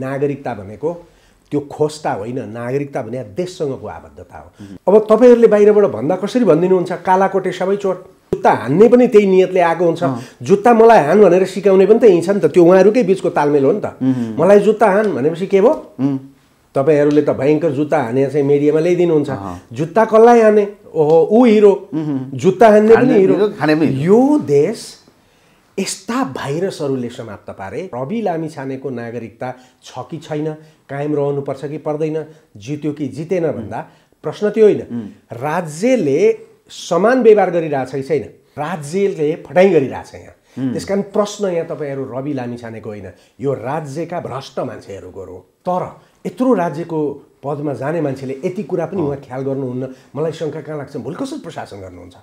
नागरिकता भनेको त्यो खोस्ता होइन नागरिकता भने देशसँगको आबद्धता हो अब तपाईँहरूले बाहिरबाट भन्दा कसरी भनिदिनुहुन्छ कालाकोटे सबै चोर जुत्ता हान्ने पनि त्यही नियतले आएको हुन्छ जुत्ता मलाई हान भनेर सिकाउने पनि त यहीँ छ नि त त्यो उहाँहरूकै बिचको तालमेल हो नि त मलाई जुत्ता हान भनेपछि के भयो तपाईँहरूले त भयङ्कर जुत्ता हाने चाहिँ मिडियामा ल्याइदिनुहुन्छ जुत्ता कसलाई हाने ओहो ऊ हिरो जुत्ता हान्ने पनि हिरो यो देश यस्ता भाइरसहरूले समाप्त पारे रवि लामी छानेको नागरिकता छ कि छैन कायम रहनुपर्छ कि पर्दैन जित्यो कि जितेन भन्दा प्रश्न त्यो होइन राज्यले समान व्यवहार गरिरहेछ कि छैन राज्यले फटाइ गरिरहेछ यहाँ त्यस कारण प्रश्न यहाँ तपाईँहरू रवि लामी छानेको होइन यो राज्यका भ्रष्ट मान्छेहरूको हो तर यत्रो राज्यको पदमा जाने मान्छेले यति कुरा पनि उहाँ ख्याल गर्नुहुन्न मलाई शङ्का कहाँ लाग्छ भोलि कसरी प्रशासन गर्नुहुन्छ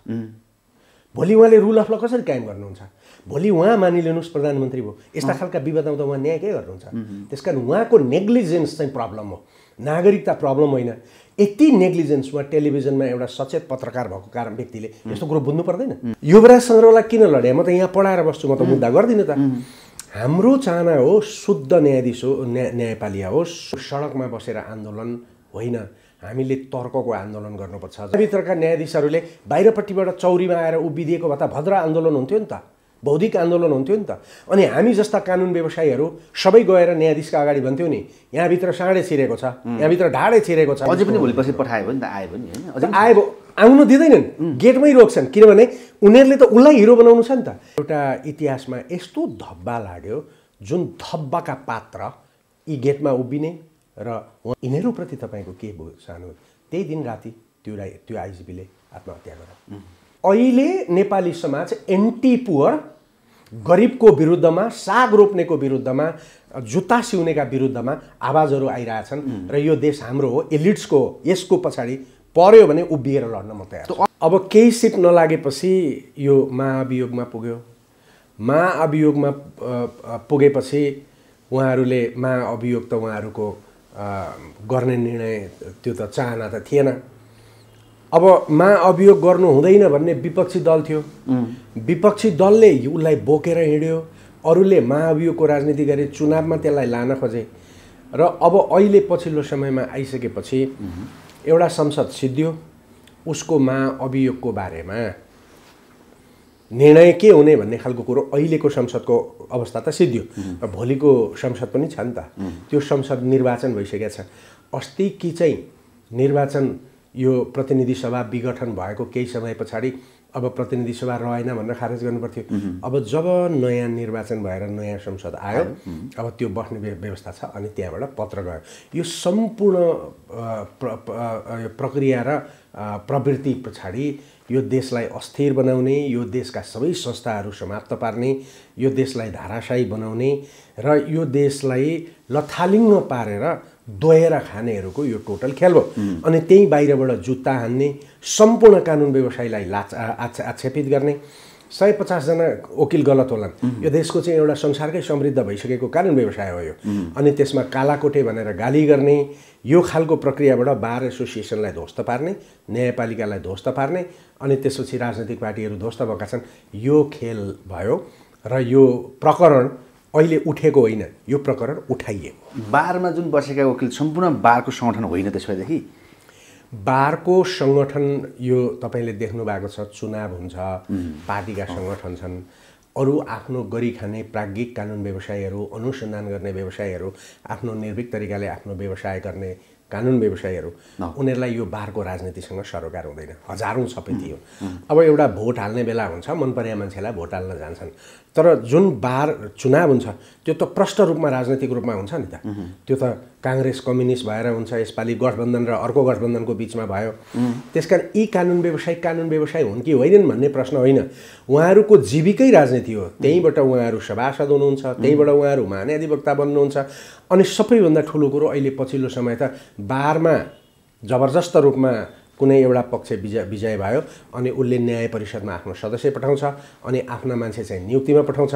भोलि उहाँले रुल अफ ल कसरी कायम गर्नुहुन्छ भोलि उहाँ मानिलिनुहोस् प्रधानमन्त्री भयो यस्ता खालका विवाद आउँदा उहाँ न्याय के गर्नुहुन्छ त्यस कारण उहाँको नेग्लिजेन्स चाहिँ प्रब्लम हो नागरिकता प्रब्लम होइन यति नेग्लिजेन्स उहाँ टेलिभिजनमा एउटा सचेत पत्रकार भएको कारण व्यक्तिले यस्तो कुरो बुझ्नु पर्दैन युवराज सङ्ग्रहलाई किन लड्या म त यहाँ पढाएर बस्छु म त मुद्दा गर्दिनँ त हाम्रो चाहना हो शुद्ध न्यायाधीश हो न्याय न्यायपालिका होस् सडकमा बसेर आन्दोलन होइन हामीले तर्कको आन्दोलन गर्नुपर्छ भित्रका न्यायाधीशहरूले बाहिरपट्टिबाट चौरीमा आएर उभिदिएको भए त भद्र आन्दोलन हुन्थ्यो नि त बौद्धिक आन्दोलन हुन्थ्यो नि त अनि हामी जस्ता कानुन व्यवसायीहरू सबै गएर न्यायाधीशका अगाडि भन्थ्यौँ नि यहाँभित्र साँडे छिरेको छ यहाँभित्र ढाडे छिरेको छ अझै पनि भोलिपछि पठायो भने त आयो भने होइन आयो आउनु दिँदैनन् गेटमै रोक्छन् किनभने उनीहरूले त उसलाई हिरो बनाउनु छ नि त एउटा इतिहासमा यस्तो धब्बा लाड्यो जुन धब्बाका पात्र यी गेटमा उभिने र यिनीहरूप्रति तपाईँको के भयो सानो त्यही दिन राति त्यो राई त्यो आइजिपीले आत्महत्या गर्यो अहिले नेपाली समाज एन्टी पुवर गरिबको विरुद्धमा साग रोप्नेको विरुद्धमा जुत्ता सिउनेका विरुद्धमा आवाजहरू आइरहेछन् र यो देश हाम्रो हो एलिड्सको हो यसको पछाडि पर्यो भने उभिएर लड्न म तयार अब केही सिप नलागेपछि यो महाअभियोगमा पुग्यो महाअभियोगमा पुगेपछि उहाँहरूले महाअभियोग त उहाँहरूको गर्ने निर्णय त्यो त चाहना त थिएन अब महाअभियोग गर्नु हुँदैन भन्ने विपक्षी दल थियो विपक्षी दलले उसलाई बोकेर हिँड्यो अरूले महाअभियोगको राजनीति गरे चुनावमा त्यसलाई लान खोजे र अब अहिले पछिल्लो समयमा आइसकेपछि एउटा संसद सिद्धियो उसको महाअभियोगको बारेमा निर्णय के हुने भन्ने खालको कुरो अहिलेको संसदको अवस्था त सिद्धियो र भोलिको संसद पनि छ नि त त्यो संसद निर्वाचन भइसकेका छ अस्ति कि चाहिँ निर्वाचन यो प्रतिनिधि सभा विघटन भएको केही समय पछाडि अब प्रतिनिधि सभा रहेन भनेर खारेज गर्नुपर्थ्यो अब जब नयाँ निर्वाचन भएर नयाँ संसद आयो अब त्यो बस्ने व्यवस्था छ अनि त्यहाँबाट पत्र गयो यो सम्पूर्ण प्रक्रिया र प्रवृत्ति पछाडि यो देशलाई अस्थिर बनाउने यो देशका सबै संस्थाहरू समाप्त पार्ने यो देशलाई धाराशाही बनाउने र यो देशलाई लथालिङ्ग पारेर दोहेर खानेहरूको यो टोटल ख्याल भयो अनि त्यही बाहिरबाट जुत्ता हान्ने सम्पूर्ण कानुन व्यवसायलाई लाच आक्षेपित गर्ने सय पचासजना वकिल गलत होलान् यो देशको चाहिँ एउटा संसारकै समृद्ध भइसकेको कानुन व्यवसाय हो यो अनि त्यसमा कालाकोटे भनेर गाली गर्ने यो खालको प्रक्रियाबाट बार एसोसिएसनलाई ध्वस्त पार्ने न्यायपालिकालाई ध्वस्त पार्ने अनि त्यसपछि राजनैतिक पार्टीहरू ध्वस्त भएका छन् यो खेल भयो र यो प्रकरण अहिले उठेको होइन यो प्रकरण उठाइएको बारमा जुन बसेका वकिल सम्पूर्ण बारको सङ्गठन होइन त्यसो भएदेखि बारको सङ्गठन यो तपाईँले देख्नु भएको छ चुनाव हुन्छ पार्टीका सङ्गठन छन् अरू आफ्नो गरिखाने प्राज्ञिक कानुन व्यवसायहरू अनुसन्धान गर्ने व्यवसायहरू आफ्नो निर्भिक तरिकाले आफ्नो व्यवसाय गर्ने कानुन व्यवसायीहरू उनीहरूलाई यो बारको राजनीतिसँग सरोकार हुँदैन हजारौँ सबै थियो अब एउटा भोट हाल्ने बेला हुन्छ मन परेका मान्छेलाई भोट हाल्न जान्छन् तर जुन बार चुनाव हुन्छ त्यो त प्रष्ट रूपमा राजनैतिक रूपमा हुन्छ नि त त्यो त काङ्ग्रेस कम्युनिस्ट भएर हुन्छ यसपालि गठबन्धन र अर्को गठबन्धनको बिचमा भयो त्यस कारण यी कानुन व्यवसाय कानुन व्यवसाय हुन् कि होइनन् भन्ने प्रश्न होइन उहाँहरूको जीविकै राजनीति हो त्यहीँबाट उहाँहरू सभासद हुनुहुन्छ त्यहीँबाट उहाँहरू अधिवक्ता बन्नुहुन्छ अनि सबैभन्दा ठुलो कुरो अहिले पछिल्लो समय त बारमा जबरजस्त रूपमा कुनै एउटा पक्ष विजय विजय भयो अनि उसले न्याय परिषदमा आफ्नो सदस्य पठाउँछ अनि आफ्ना मान्छे चाहिँ नियुक्तिमा पठाउँछ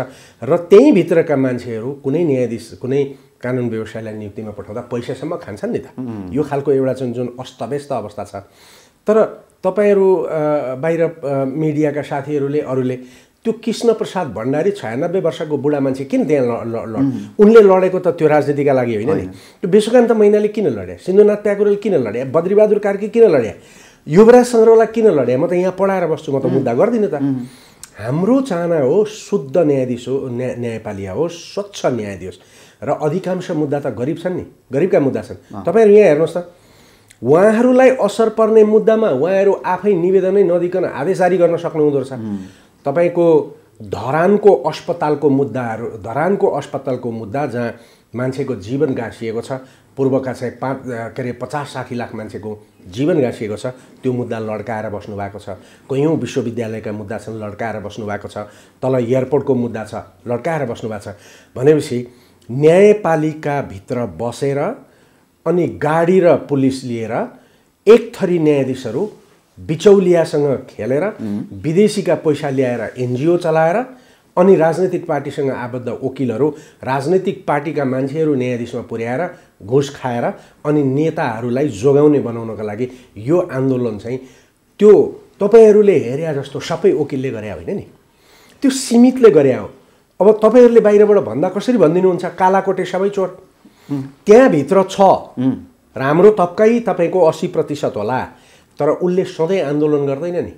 र त्यहीँभित्रका मान्छेहरू कुनै न्यायाधीश कुनै कानुन व्यवसायलाई नियुक्तिमा पठाउँदा पैसासम्म खान्छन् नि त यो खालको एउटा जुन जुन अस्तव्यस्त अवस्था छ तर तपाईँहरू बाहिर मिडियाका साथीहरूले अरूले त्यो कृष्ण प्रसाद भण्डारी छयानब्बे वर्षको बुढा मान्छे किन त्यहाँ लड उनले लडेको त त्यो राजनीतिका लागि होइन नि त्यो विश्वकान्त मैनाले किन लडे सिन्धुनाथ प्याकुरेल किन लडे बद्रीबहादुर कार्की किन लडे युवराज सङ्ग्रहलाई किन लडे म त यहाँ पढाएर बस्छु म त मुद्दा गर्दिनँ त हाम्रो चाहना हो शुद्ध न्यायाधीश हो न्याय न्यायपालिका हो स्वच्छ न्यायाधीश र अधिकांश मुद्दा त गरिब छन् नि गरिबका मुद्दा छन् तपाईँहरू यहाँ हेर्नुहोस् त उहाँहरूलाई असर पर्ने मुद्दामा उहाँहरू आफै निवेदनै नदिकन आदेश जारी गर्न सक्नुहुँदो रहेछ तपाईँको धरानको अस्पतालको मुद्दाहरू धरानको अस्पतालको मुद्दा जहाँ मान्छेको जीवन गाँसिएको छ पूर्वका चाहिँ पाँच के अरे पचास साठी लाख मान्छेको जीवन गाँसिएको छ त्यो मुद्दा लड्काएर बस्नुभएको छ कयौँ विश्वविद्यालयका मुद्दा छन् लड्काएर बस्नुभएको छ तल एयरपोर्टको मुद्दा छ लड्काएर बस्नुभएको छ भनेपछि न्यायपालिकाभित्र बसेर अनि गाडी र पुलिस लिएर एक थरी न्यायाधीशहरू बिचौलियासँग खेलेर विदेशीका पैसा ल्याएर एनजिओ चलाएर अनि राजनैतिक पार्टीसँग आबद्ध वकिलहरू राजनैतिक पार्टीका मान्छेहरू न्यायाधीशमा पुर्याएर घुस खाएर अनि नेताहरूलाई जोगाउने बनाउनका लागि यो आन्दोलन चाहिँ त्यो तपाईँहरूले हेरे जस्तो सबै वकिलले गरे होइन नि त्यो सीमितले गरे हो अब तपाईँहरूले बाहिरबाट भन्दा कसरी भनिदिनुहुन्छ कालाकोटे सबै चोर त्यहाँभित्र छ राम्रो तक्कै तपाईँको असी प्रतिशत होला तर उसले सधैँ आन्दोलन गर्दैन नि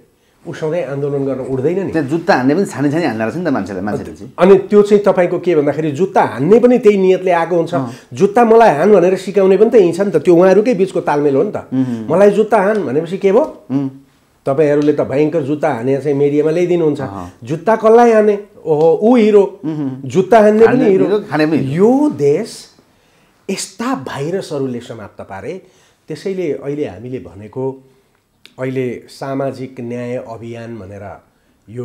ऊ सधैँ आन्दोलन गर्न उठ्दैन नि त्यहाँ जुत्ता हान्ने पनि छानी छानी हान्दो रहेछ नि त मान्छेले मान्छेले चाहिँ अनि त्यो चाहिँ तपाईँको के भन्दाखेरि जुत्ता हान्ने पनि त्यही नियतले आएको हुन्छ जुत्ता मलाई हान भनेर सिकाउने पनि त यहीँ छ नि त त्यो उहाँहरूकै बिचको तालमेल हो नि त मलाई जुत्ता हान भनेपछि के भयो तपाईँहरूले त भयङ्कर जुत्ता हाने चाहिँ मिडियामा ल्याइदिनुहुन्छ जुत्ता कसलाई हाने ओहो ऊ हिरो जुत्ता हान्ने पनि हिरो यो देश यस्ता भाइरसहरूले समाप्त पारे त्यसैले अहिले हामीले भनेको अहिले सामाजिक न्याय अभियान भनेर यो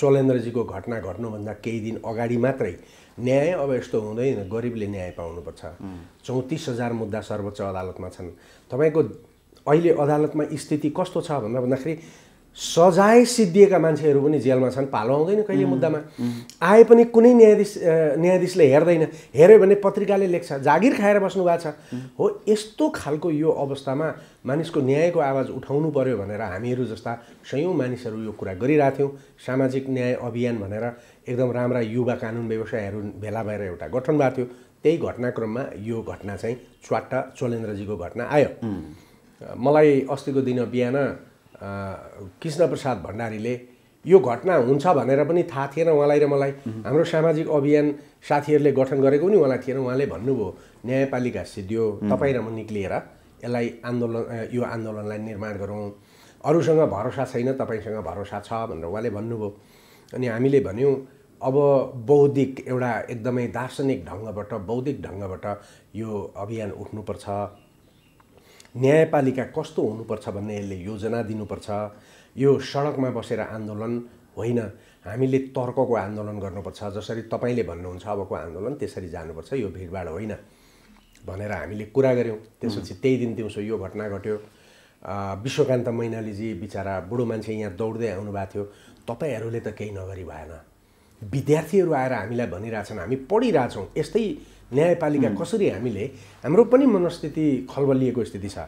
चोलेन्द्रजीको घटना घट्नुभन्दा केही दिन अगाडि मात्रै न्याय अब यस्तो हुँदैन गरिबले न्याय पाउनुपर्छ चौतिस हजार मुद्दा सर्वोच्च अदालतमा छन् तपाईँको अहिले अदालतमा स्थिति कस्तो छ भन्दा भन्दाखेरि सजाय सिद्धिएका मान्छेहरू पनि जेलमा छन् पालो आउँदैन कहिले मुद्दामा आए पनि कुनै न्यायाधीश न्यायाधीशले हेर्दैन हेऱ्यो भने पत्रिकाले लेख्छ जागिर खाएर बस्नु भएको छ हो यस्तो खालको यो अवस्थामा मानिसको न्यायको आवाज उठाउनु पर्यो भनेर हामीहरू जस्ता सयौँ मानिसहरू यो कुरा गरिरहेको थियौँ सामाजिक न्याय अभियान भनेर एकदम राम्रा युवा कानुन व्यवसायहरू भेला भएर एउटा गठन भएको थियो त्यही घटनाक्रममा यो घटना चाहिँ च्वाट्टा चोलेन्द्रजीको घटना आयो मलाई अस्तिको दिन बिहान कृष्णप्रसाद भण्डारीले यो घटना हुन्छ भनेर पनि थाहा थिएन उहाँलाई र मलाई हाम्रो सामाजिक अभियान साथीहरूले गठन गरेको पनि उहाँलाई थिएन उहाँले भन्नुभयो न्यायपालिका सिद्धियो तपाईँ र म निक्लिएर यसलाई आन्दोलन यो आन्दोलनलाई निर्माण गरौँ अरूसँग भरोसा छैन तपाईँसँग भरोसा छ भनेर उहाँले भन्नुभयो अनि हामीले भन्यौँ अब बौद्धिक एउटा एकदमै दार्शनिक ढङ्गबाट बौद्धिक ढङ्गबाट यो अभियान उठ्नुपर्छ न्यायपालिका कस्तो हुनुपर्छ भन्ने यसले योजना दिनुपर्छ यो सडकमा बसेर आन्दोलन होइन हामीले तर्कको आन्दोलन गर्नुपर्छ जसरी तपाईँले भन्नुहुन्छ अबको आन्दोलन त्यसरी जानुपर्छ यो भिडभाड होइन भनेर हामीले कुरा गऱ्यौँ त्यसपछि त्यही दिन दिउँसो यो घटना घट्यो विश्वकान्त मैनालीजी बिचरा बुढो मान्छे यहाँ दौड्दै आउनुभएको थियो तपाईँहरूले त केही नगरी भएन विद्यार्थीहरू आएर हामीलाई भनिरहेछन् हामी पढिरहेछौँ यस्तै न्यायपालिका कसरी हामीले हाम्रो पनि मनस्थिति खलबलिएको स्थिति छ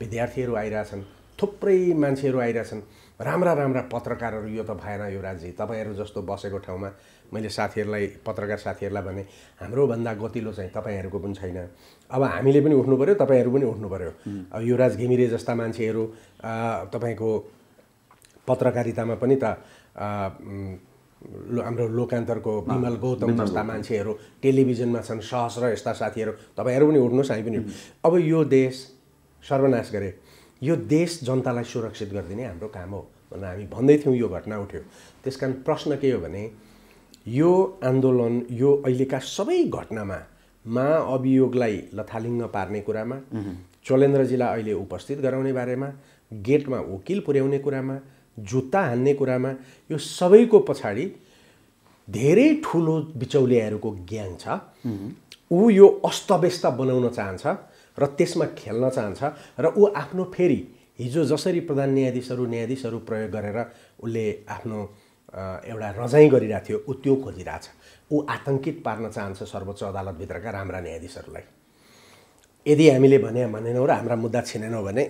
विद्यार्थीहरू आइरहेछन् थुप्रै मान्छेहरू आइरहेछन् राम्रा राम्रा पत्रकारहरू यो त भएन यो राज्य तपाईँहरू जस्तो बसेको ठाउँमा मैले साथीहरूलाई पत्रकार साथीहरूलाई भने हाम्रोभन्दा गतिलो चाहिँ तपाईँहरूको पनि छैन अब हामीले पनि उठ्नु पऱ्यो तपाईँहरू पनि उठ्नु पऱ्यो अब युवराज घिमिरे जस्ता मान्छेहरू तपाईँको पत्रकारितामा पनि त हाम्रो लोकान्तरको विमल गौतम जस्ता मान्छेहरू टेलिभिजनमा छन् सहस्र यस्ता साथीहरू तपाईँहरू पनि उठ्नुहोस् हामी पनि अब यो देश सर्वनाश गरे यो देश जनतालाई सुरक्षित गरिदिने हाम्रो काम हो भनेर हामी भन्दै थियौँ यो घटना उठ्यो त्यस कारण प्रश्न के हो भने यो आन्दोलन यो अहिलेका सबै घटनामा मा अभियोगलाई लथालिङ्ग पार्ने कुरामा चोलेन्द्रजीलाई अहिले उपस्थित गराउने बारेमा गेटमा वकिल पुर्याउने कुरामा जुत्ता हान्ने कुरामा यो सबैको पछाडि धेरै ठुलो बिचौलियाहरूको ज्ञान छ ऊ यो अस्तव्यस्त बनाउन चाहन्छ र त्यसमा खेल्न चाहन्छ र ऊ आफ्नो फेरि हिजो जसरी प्रधान न्यायाधीशहरू न्यायाधीशहरू प्रयोग गरेर उसले आफ्नो एउटा रजाइ गरिरहेको थियो ऊ त्यो खोजिरहेछ ऊ आतङ्कित पार्न चाहन्छ सर्वोच्च अदालतभित्रका राम्रा न्यायाधीशहरूलाई यदि हामीले भने मानेनौँ र हाम्रा मुद्दा छिनेनौँ भने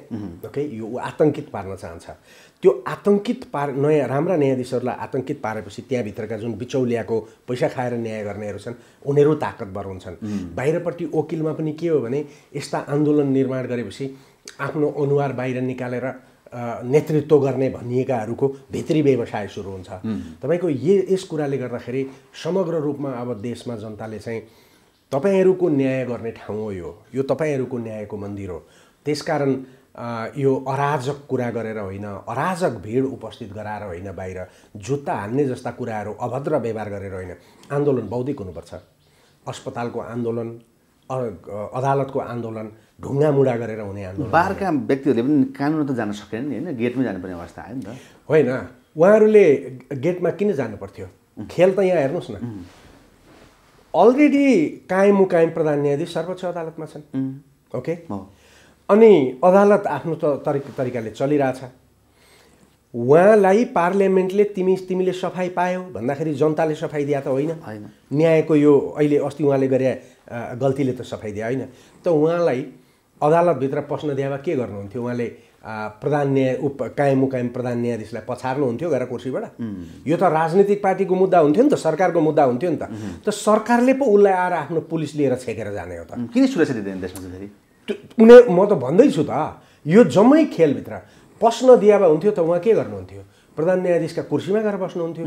ओके यो ऊ आतङ्कित पार्न चाहन्छ त्यो आतङ्कित पार नयाँ राम्रा न्यायाधीशहरूलाई आतङ्कित पारेपछि त्यहाँभित्रका जुन बिचौलियाको पैसा खाएर न्याय गर्नेहरू छन् उनीहरू ताकतवर हुन्छन् बाहिरपट्टि वकिलमा पनि के हो भने यस्ता आन्दोलन निर्माण गरेपछि आफ्नो अनुहार बाहिर निकालेर नेतृत्व गर्ने भनिएकाहरूको भित्री व्यवसाय सुरु हुन्छ तपाईँको ये यस कुराले गर्दाखेरि समग्र रूपमा अब देशमा जनताले चाहिँ तपाईँहरूको न्याय गर्ने ठाउँ हो यो यो तपाईँहरूको न्यायको मन्दिर हो त्यसकारण यो अराजक कुरा गरेर होइन अराजक भिड उपस्थित गराएर होइन बाहिर जुत्ता हान्ने जस्ता कुराहरू अभद्र व्यवहार गरेर होइन आन्दोलन बौद्धिक हुनुपर्छ अस्पतालको आन्दोलन अदालतको आन्दोलन ढुङ्गा मुढा गरेर हुने आन्दोलन बाह्रका व्यक्तिहरूले पनि कानुन त जान सकेन नि होइन गेटमै जानुपर्ने अवस्था आयो नि त होइन उहाँहरूले गेटमा किन जानु पर्थ्यो खेल त यहाँ हेर्नुहोस् न अलरेडी कायम मुकायम प्रधान न्यायाधीश सर्वोच्च अदालतमा छन् ओके अनि अदालत आफ्नो त तरि तरिकाले चलिरहेछ उहाँलाई पार्लियामेन्टले तिमी तिमीले सफाइ पायौ भन्दाखेरि जनताले सफाइ दिया त होइन न्यायको यो अहिले अस्ति उहाँले गरे गल्तीले त सफाइ दिए होइन त उहाँलाई अदालतभित्र पस्न दिएमा के गर्नुहुन्थ्यो उहाँले प्रधान न्याय उप कायम मुकायम प्रधान न्यायाधीशलाई पछार्नुहुन्थ्यो गएर कुर्सीबाट यो त राजनीतिक पार्टीको मुद्दा हुन्थ्यो नि त सरकारको मुद्दा हुन्थ्यो नि त त सरकारले पो उसलाई आएर आफ्नो पुलिस लिएर छेकेर जाने हो त किन सुरक्षा दिँदैन त्यसमा फेरि उनी म त भन्दैछु त यो जम्मै खेलभित्र पस्न दिया भए हुन्थ्यो त उहाँ के गर्नुहुन्थ्यो प्रधान न्यायाधीशका कुर्सीमा गएर बस्नुहुन्थ्यो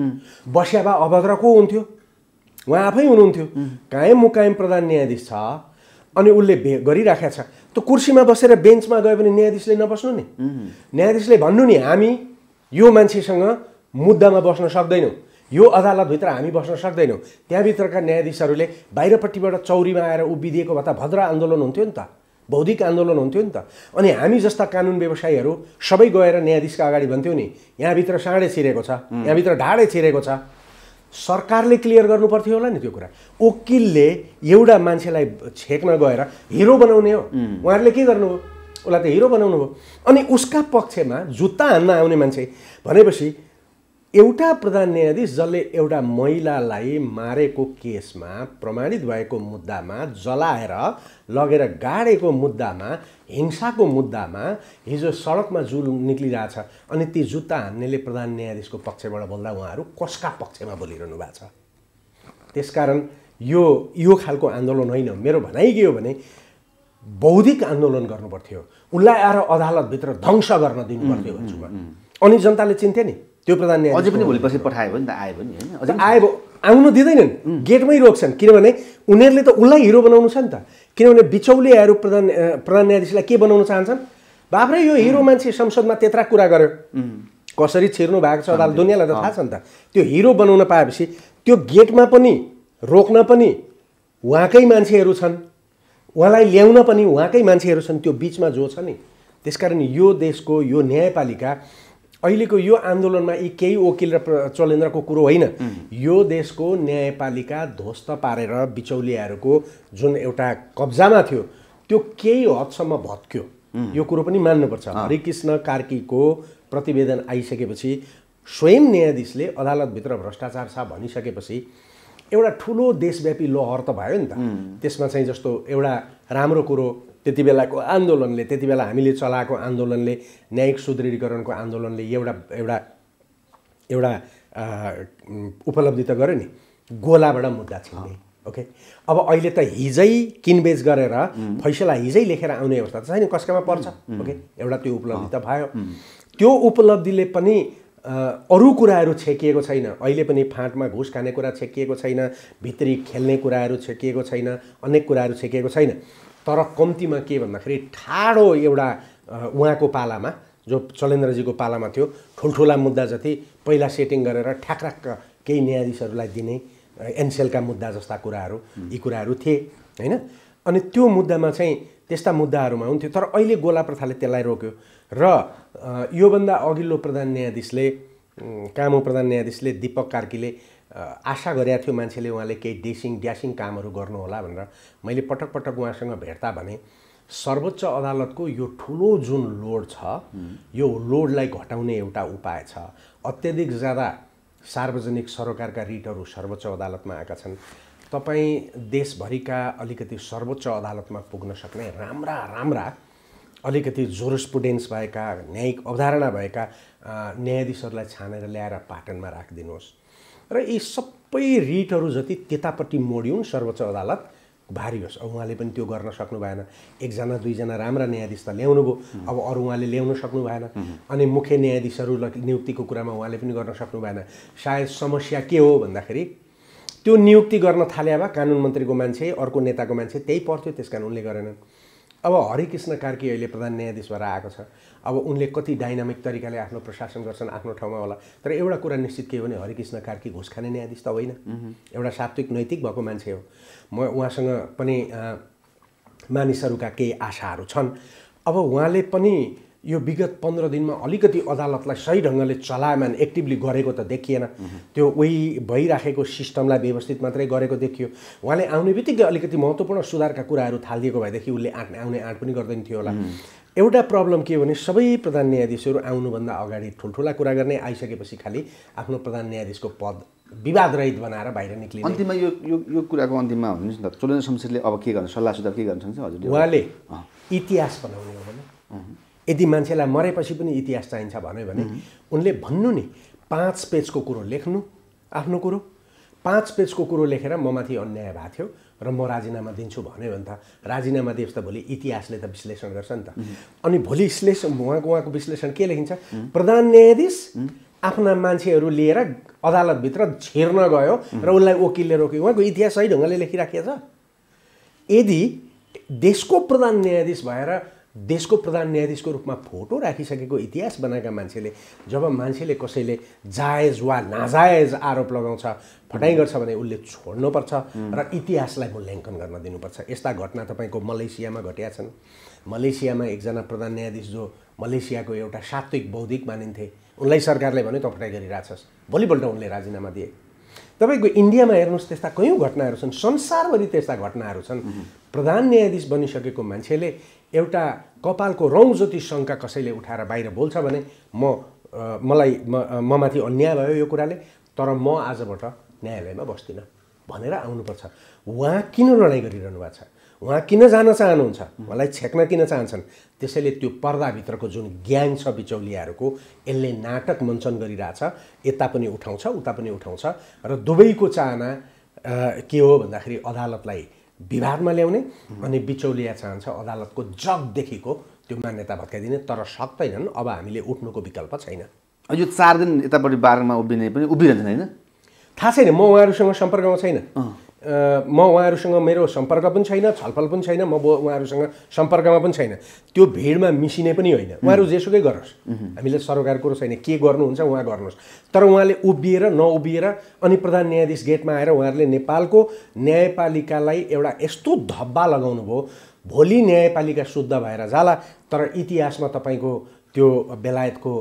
बस्या भए अभद्र को हुन्थ्यो उहाँ आफै हुनुहुन्थ्यो कायम मुकायम प्रधान न्यायाधीश छ अनि उसले भे गरिराखेको छ त्यो कुर्सीमा बसेर बेन्चमा गयो भने न्यायाधीशले नबस्नु नि न्यायाधीशले भन्नु नि हामी यो मान्छेसँग मुद्दामा बस्न सक्दैनौँ यो अदालतभित्र हामी बस्न सक्दैनौँ त्यहाँभित्रका न्यायाधीशहरूले बाहिरपट्टिबाट चौरीमा आएर उभिदिएको भए त भद्र आन्दोलन हुन्थ्यो नि त बौद्धिक आन्दोलन हुन्थ्यो नि त अनि हामी जस्ता कानुन व्यवसायीहरू सबै गएर न्यायाधीशका अगाडि भन्थ्यो नि यहाँभित्र साँडे छिरेको छ यहाँभित्र ढाडे छिरेको छ सरकारले क्लियर गर्नुपर्थ्यो होला नि त्यो कुरा वकिलले एउटा मान्छेलाई छेक्न गएर हिरो बनाउने हो उहाँहरूले के गर्नु हो उसलाई त हिरो बनाउनु भयो अनि उसका पक्षमा जुत्ता हान्न आउने मान्छे भनेपछि एउटा प्रधान न्यायाधीश जसले एउटा महिलालाई मारेको केसमा प्रमाणित भएको मुद्दामा जलाएर लगेर गाडेको मुद्दामा हिंसाको मुद्दामा हिजो सडकमा जुल निक्लिरहेछ अनि ती जुत्ता हान्नेले प्रधान न्यायाधीशको पक्षबाट बोल्दा उहाँहरू कसका पक्षमा बोलिरहनु भएको छ त्यसकारण यो यो खालको आन्दोलन होइन मेरो भनाइ के हो भने बौद्धिक आन्दोलन गर्नुपर्थ्यो उसलाई आएर अदालतभित्र ध्वंस गर्न दिनुपर्थ्यो भन्छु म अनि जनताले चिन्थे नि त्यो प्रधान अझै पनि भोलि पछि पठायो भने त आयो भने होइन अझै आयो आउनु दिँदैनन् गेटमै रोक्छन् किनभने उनीहरूले त उसलाई हिरो बनाउनु छ नि त किनभने बिचौलियाहरू प्रधान प्रधान न्यायाधीशलाई के बनाउन चाहन्छन् बाफ्रे यो हिरो मान्छे संसदमा त्यत्रा कुरा गर्यो कसरी छिर्नु भएको छ अदालत दुनियाँलाई त थाहा छ नि त त्यो हिरो बनाउन पाएपछि त्यो गेटमा पनि रोक्न पनि उहाँकै मान्छेहरू छन् उहाँलाई ल्याउन पनि उहाँकै मान्छेहरू छन् त्यो बिचमा जो छ नि त्यसकारण यो देशको यो न्यायपालिका अहिलेको यो आन्दोलनमा यी केही वकिल र चलेन्द्रको कुरो होइन यो देशको न्यायपालिका ध्वस्त पारेर बिचौलियाहरूको जुन एउटा कब्जामा थियो त्यो केही हदसम्म भत्क्यो यो कुरो पनि मान्नुपर्छ हरिकृष्ण कार्कीको प्रतिवेदन आइसकेपछि स्वयं न्यायाधीशले अदालतभित्र भ्रष्टाचार छ भनिसकेपछि एउटा ठुलो देशव्यापी लहर त भयो नि त त्यसमा चाहिँ जस्तो एउटा राम्रो कुरो त्यति बेलाको आन्दोलनले त्यति बेला हामीले चलाएको आन्दोलनले न्यायिक सुदृढीकरणको आन्दोलनले एउटा एउटा एउटा उपलब्धि त गर्यो नि गोलाबाट मुद्दा छिन्ने ओके अब अहिले त हिजै किनबेच गरेर फैसला हिजै लेखेर आउने अवस्था त छैन कसकामा पर्छ ओके एउटा त्यो उपलब्धि त भयो त्यो उपलब्धिले पनि अरू कुराहरू छेकिएको छैन अहिले पनि फाँटमा घुस खाने कुरा छेकिएको छैन भित्री खेल्ने कुराहरू छेकिएको छैन अनेक कुराहरू छेकिएको छैन तर कम्तीमा के भन्दाखेरि ठाडो एउटा उहाँको पालामा जो चलेन्द्रजीको पालामा थियो ठुल्ठुला मुद्दा जति पहिला सेटिङ गरेर ठ्याक्राक केही न्यायाधीशहरूलाई दिने एनसेलका मुद्दा जस्ता कुराहरू यी कुराहरू थिए होइन अनि त्यो मुद्दामा चाहिँ त्यस्ता मुद्दाहरूमा हुन्थ्यो तर अहिले गोला प्रथाले त्यसलाई रोक्यो र योभन्दा अघिल्लो प्रधान न्यायाधीशले कामो प्रधान न्यायाधीशले दिपक कार्कीले आशा गरेका थियो मान्छेले उहाँले केही डेसिङ ड्यासिङ कामहरू गर्नुहोला भनेर मैले पटक पटक उहाँसँग भेट्दा भने सर्वोच्च अदालतको यो ठुलो जुन लोड छ यो लोडलाई घटाउने एउटा उपाय छ अत्यधिक ज्यादा सार्वजनिक सरोकारका रिटहरू सर्वोच्च अदालतमा आएका छन् तपाईँ देशभरिका अलिकति सर्वोच्च अदालतमा पुग्न सक्ने राम्रा राम्रा अलिकति जोरस्पुडेन्स भएका न्यायिक अवधारणा भएका न्यायाधीशहरूलाई छानेर ल्याएर पाटनमा राखिदिनुहोस् र यी सबै रिटहरू जति त्यतापट्टि मोड्यौँ सर्वोच्च अदालत भारी होस् अब उहाँले पनि त्यो गर्न सक्नु भएन एकजना दुईजना राम्रा न्यायाधीश त ल्याउनु भयो अब अरू उहाँले ल्याउन सक्नु भएन अनि मुख्य न्यायाधीशहरू नियुक्तिको कुरामा उहाँले पनि गर्न सक्नु भएन सायद समस्या के हो भन्दाखेरि त्यो नियुक्ति गर्न थाले भए कानुन मन्त्रीको मान्छे अर्को नेताको मान्छे त्यही पर्थ्यो त्यस कारण उनले गरेनन् अब हरिकृष्ण कार्की अहिले प्रधान न्यायाधीश भएर आएको छ अब उनले कति डाइनामिक तरिकाले आफ्नो प्रशासन गर्छन् आफ्नो ठाउँमा होला तर एउटा कुरा निश्चित के हो भने हरिकृष्ण कार्की घुस खाने न्यायाधीश त होइन एउटा सात्विक नैतिक भएको मान्छे हो म उहाँसँग पनि मानिसहरूका केही आशाहरू छन् अब उहाँले पनि यो विगत पन्ध्र दिनमा अलिकति अदालतलाई सही ढङ्गले चलायमान एक्टिभली गरेको त देखिएन त्यो उही भइराखेको सिस्टमलाई व्यवस्थित मात्रै गरेको देखियो उहाँले आउने बित्तिकै अलिकति महत्त्वपूर्ण सुधारका कुराहरू थालिदिएको भएदेखि उसले आँट आउने आँट पनि गर्दैन थियो होला एउटा प्रब्लम के हो भने सबै प्रधान न्यायाधीशहरू आउनुभन्दा अगाडि ठुल्ठुला कुरा गर्ने आइसकेपछि खालि आफ्नो प्रधान न्यायाधीशको पद विवादरहित बनाएर बाहिर निक्लिने अन्तिममा यो यो यो कुराको अन्तिममा भन्नुहोस् न चोलेन्द्र शमशेरले अब के गर्नु सल्लाह सुझाव के गर्नु उहाँले इतिहास बनाउने हो भने यदि मान्छेलाई मरेपछि पनि इतिहास चाहिन्छ भन्यो भने उनले भन्नु नि पाँच पेजको कुरो लेख्नु आफ्नो कुरो पाँच पेजको कुरो लेखेर म माथि अन्याय भएको थियो र म राजीनामा दिन्छु भन्यो भने त राजीनामा दिएपछि त भोलि इतिहासले त विश्लेषण गर्छ नि त अनि भोलि विश्लेषण उहाँको उहाँको विश्लेषण के लेखिन्छ प्रधान न्यायाधीश आफ्ना मान्छेहरू लिएर अदालतभित्र छेर्न गयो र उसलाई वकिलले रोक्यो उहाँको इतिहास सही ढङ्गले लेखिराखेको छ यदि देशको प्रधान न्यायाधीश भएर देशको प्रधान न्यायाधीशको रूपमा फोटो राखिसकेको इतिहास बनाएका मान्छेले जब मान्छेले कसैले जायज वा नाजायज आरोप लगाउँछ फटाइ गर्छ भने उसले छोड्नुपर्छ र इतिहासलाई मूल्याङ्कन गर्न दिनुपर्छ यस्ता घटना तपाईँको मलेसियामा घट्या छन् मलेसियामा एकजना प्रधान न्यायाधीश जो मलेसियाको एउटा सात्विक बौद्धिक मानिन्थे उनलाई सरकारले भन्यो त फटाइ गरिरहेछस् भोलिपल्ट उनले राजीनामा दिए तपाईँको इन्डियामा हेर्नुहोस् त्यस्ता कयौँ घटनाहरू छन् संसारभरि त्यस्ता घटनाहरू छन् प्रधान न्यायाधीश बनिसकेको मान्छेले एउटा कपालको रौँ जति शङ्का कसैले उठाएर बाहिर बोल्छ भने म मलाई म माथि अन्याय भयो यो कुराले तर म आजबाट न्यायालयमा बस्दिनँ भनेर आउनुपर्छ उहाँ किन लडाइँ गरिरहनु भएको छ उहाँ किन जान चाहनुहुन्छ मलाई छेक्न किन चाहन्छन् त्यसैले त्यो पर्दाभित्रको जुन ग्याङ छ बिचौलियाहरूको यसले नाटक मञ्चन गरिरहेछ यता पनि उठाउँछ उता पनि उठाउँछ र दुवैको चाहना के हो भन्दाखेरि अदालतलाई विभागमा ल्याउने अनि बिचौलिया चाहन्छ अदालतको जगदेखिको त्यो मान्यता भत्काइदिने तर सक्दैनन् अब हामीले उठ्नुको विकल्प छैन यो चार दिन यतापट्टि बाह्रमा उभिने पनि उभिरहन्छ होइन थाहा छैन म उहाँहरूसँग सम्पर्कमा छैन म उहाँहरूसँग मेरो सम्पर्क पनि छैन छलफल पनि छैन म उहाँहरूसँग सम्पर्कमा पनि छैन त्यो भिडमा मिसिने पनि होइन उहाँहरू जेसुकै गर्नुहोस् हामीले सरकार कुरो छैन के गर्नुहुन्छ उहाँ गर्नुहोस् तर उहाँले उभिएर नउभिएर अनि प्रधान न्यायाधीश गेटमा आएर उहाँहरूले नेपालको न्यायपालिकालाई एउटा यस्तो धब्बा लगाउनु भयो भोलि न्यायपालिका शुद्ध भएर जाला तर इतिहासमा तपाईँको त्यो बेलायतको